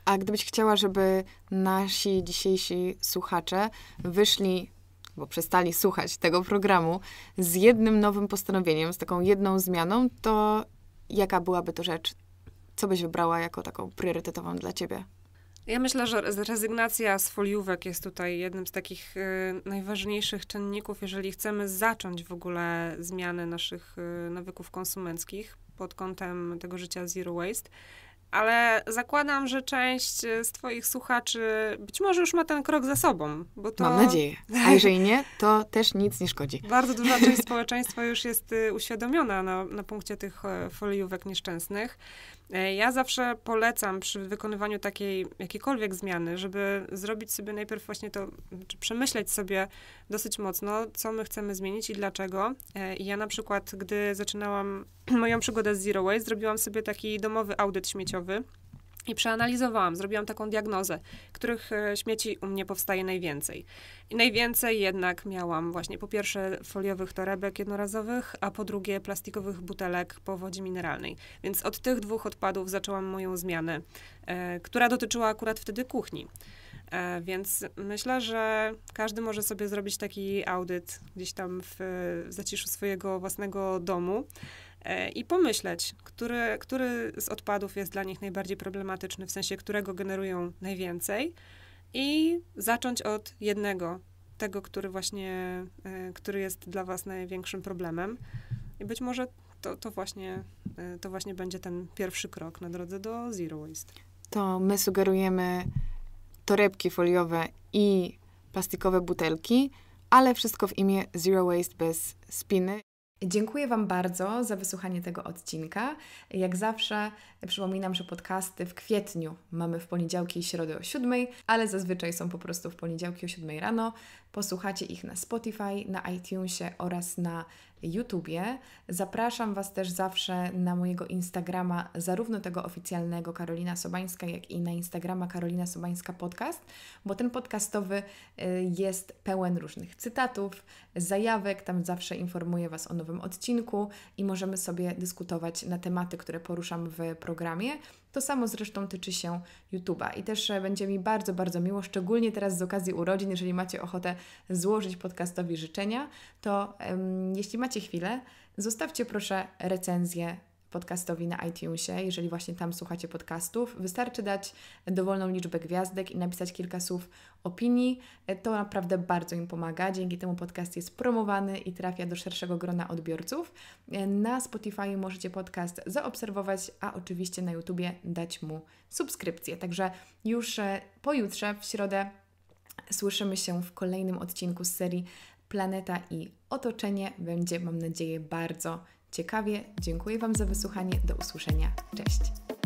A gdybyś chciała, żeby nasi dzisiejsi słuchacze wyszli bo przestali słuchać tego programu z jednym nowym postanowieniem, z taką jedną zmianą, to jaka byłaby to rzecz? Co byś wybrała jako taką priorytetową dla ciebie? Ja myślę, że rezygnacja z foliówek jest tutaj jednym z takich y, najważniejszych czynników, jeżeli chcemy zacząć w ogóle zmiany naszych y, nawyków konsumenckich pod kątem tego życia zero waste ale zakładam, że część e, z Twoich słuchaczy być może już ma ten krok za sobą. Bo to... Mam nadzieję. <laughs> A jeżeli nie, to też nic nie szkodzi. Bardzo duża część <laughs> społeczeństwa już jest y, uświadomiona na, na punkcie tych e, foliówek nieszczęsnych. E, ja zawsze polecam przy wykonywaniu takiej jakiejkolwiek zmiany, żeby zrobić sobie najpierw właśnie to, czy przemyśleć sobie dosyć mocno, co my chcemy zmienić i dlaczego. E, ja na przykład, gdy zaczynałam <clears throat> moją przygodę z Zero Waste, zrobiłam sobie taki domowy audyt śmieciowy. I przeanalizowałam, zrobiłam taką diagnozę, których e, śmieci u mnie powstaje najwięcej. I najwięcej jednak miałam właśnie po pierwsze foliowych torebek jednorazowych, a po drugie plastikowych butelek po wodzie mineralnej. Więc od tych dwóch odpadów zaczęłam moją zmianę, e, która dotyczyła akurat wtedy kuchni. E, więc myślę, że każdy może sobie zrobić taki audyt gdzieś tam w, w zaciszu swojego własnego domu. E, i pomyśleć, który, który z odpadów jest dla nich najbardziej problematyczny, w sensie którego generują najwięcej, i zacząć od jednego, tego, który właśnie, e, który jest dla Was największym problemem. I być może to, to, właśnie, e, to właśnie będzie ten pierwszy krok na drodze do zero waste. To my sugerujemy torebki foliowe i plastikowe butelki, ale wszystko w imię zero waste bez spiny. Dziękuję Wam bardzo za wysłuchanie tego odcinka. Jak zawsze przypominam, że podcasty w kwietniu mamy w poniedziałki i środy o 7, ale zazwyczaj są po prostu w poniedziałki o 7 rano. Posłuchacie ich na Spotify, na iTunesie oraz na YouTubie. Zapraszam Was też zawsze na mojego Instagrama, zarówno tego oficjalnego Karolina Sobańska, jak i na Instagrama Karolina Sobańska Podcast, bo ten podcastowy y, jest pełen różnych cytatów, zajawek, tam zawsze informuję Was o nowym odcinku i możemy sobie dyskutować na tematy, które poruszam w programie. To samo zresztą tyczy się YouTube'a i też e, będzie mi bardzo, bardzo miło, szczególnie teraz z okazji urodzin, jeżeli macie ochotę złożyć podcastowi życzenia, to um, jeśli macie chwilę, zostawcie proszę recenzję podcastowi na iTunesie, jeżeli właśnie tam słuchacie podcastów. Wystarczy dać dowolną liczbę gwiazdek i napisać kilka słów opinii. To naprawdę bardzo im pomaga. Dzięki temu podcast jest promowany i trafia do szerszego grona odbiorców. Na Spotify możecie podcast zaobserwować, a oczywiście na YouTubie dać mu subskrypcję. Także już e, pojutrze, w środę, słyszymy się w kolejnym odcinku z serii Planeta i Otoczenie. Będzie, mam nadzieję, bardzo ciekawie. Dziękuję Wam za wysłuchanie. Do usłyszenia. Cześć.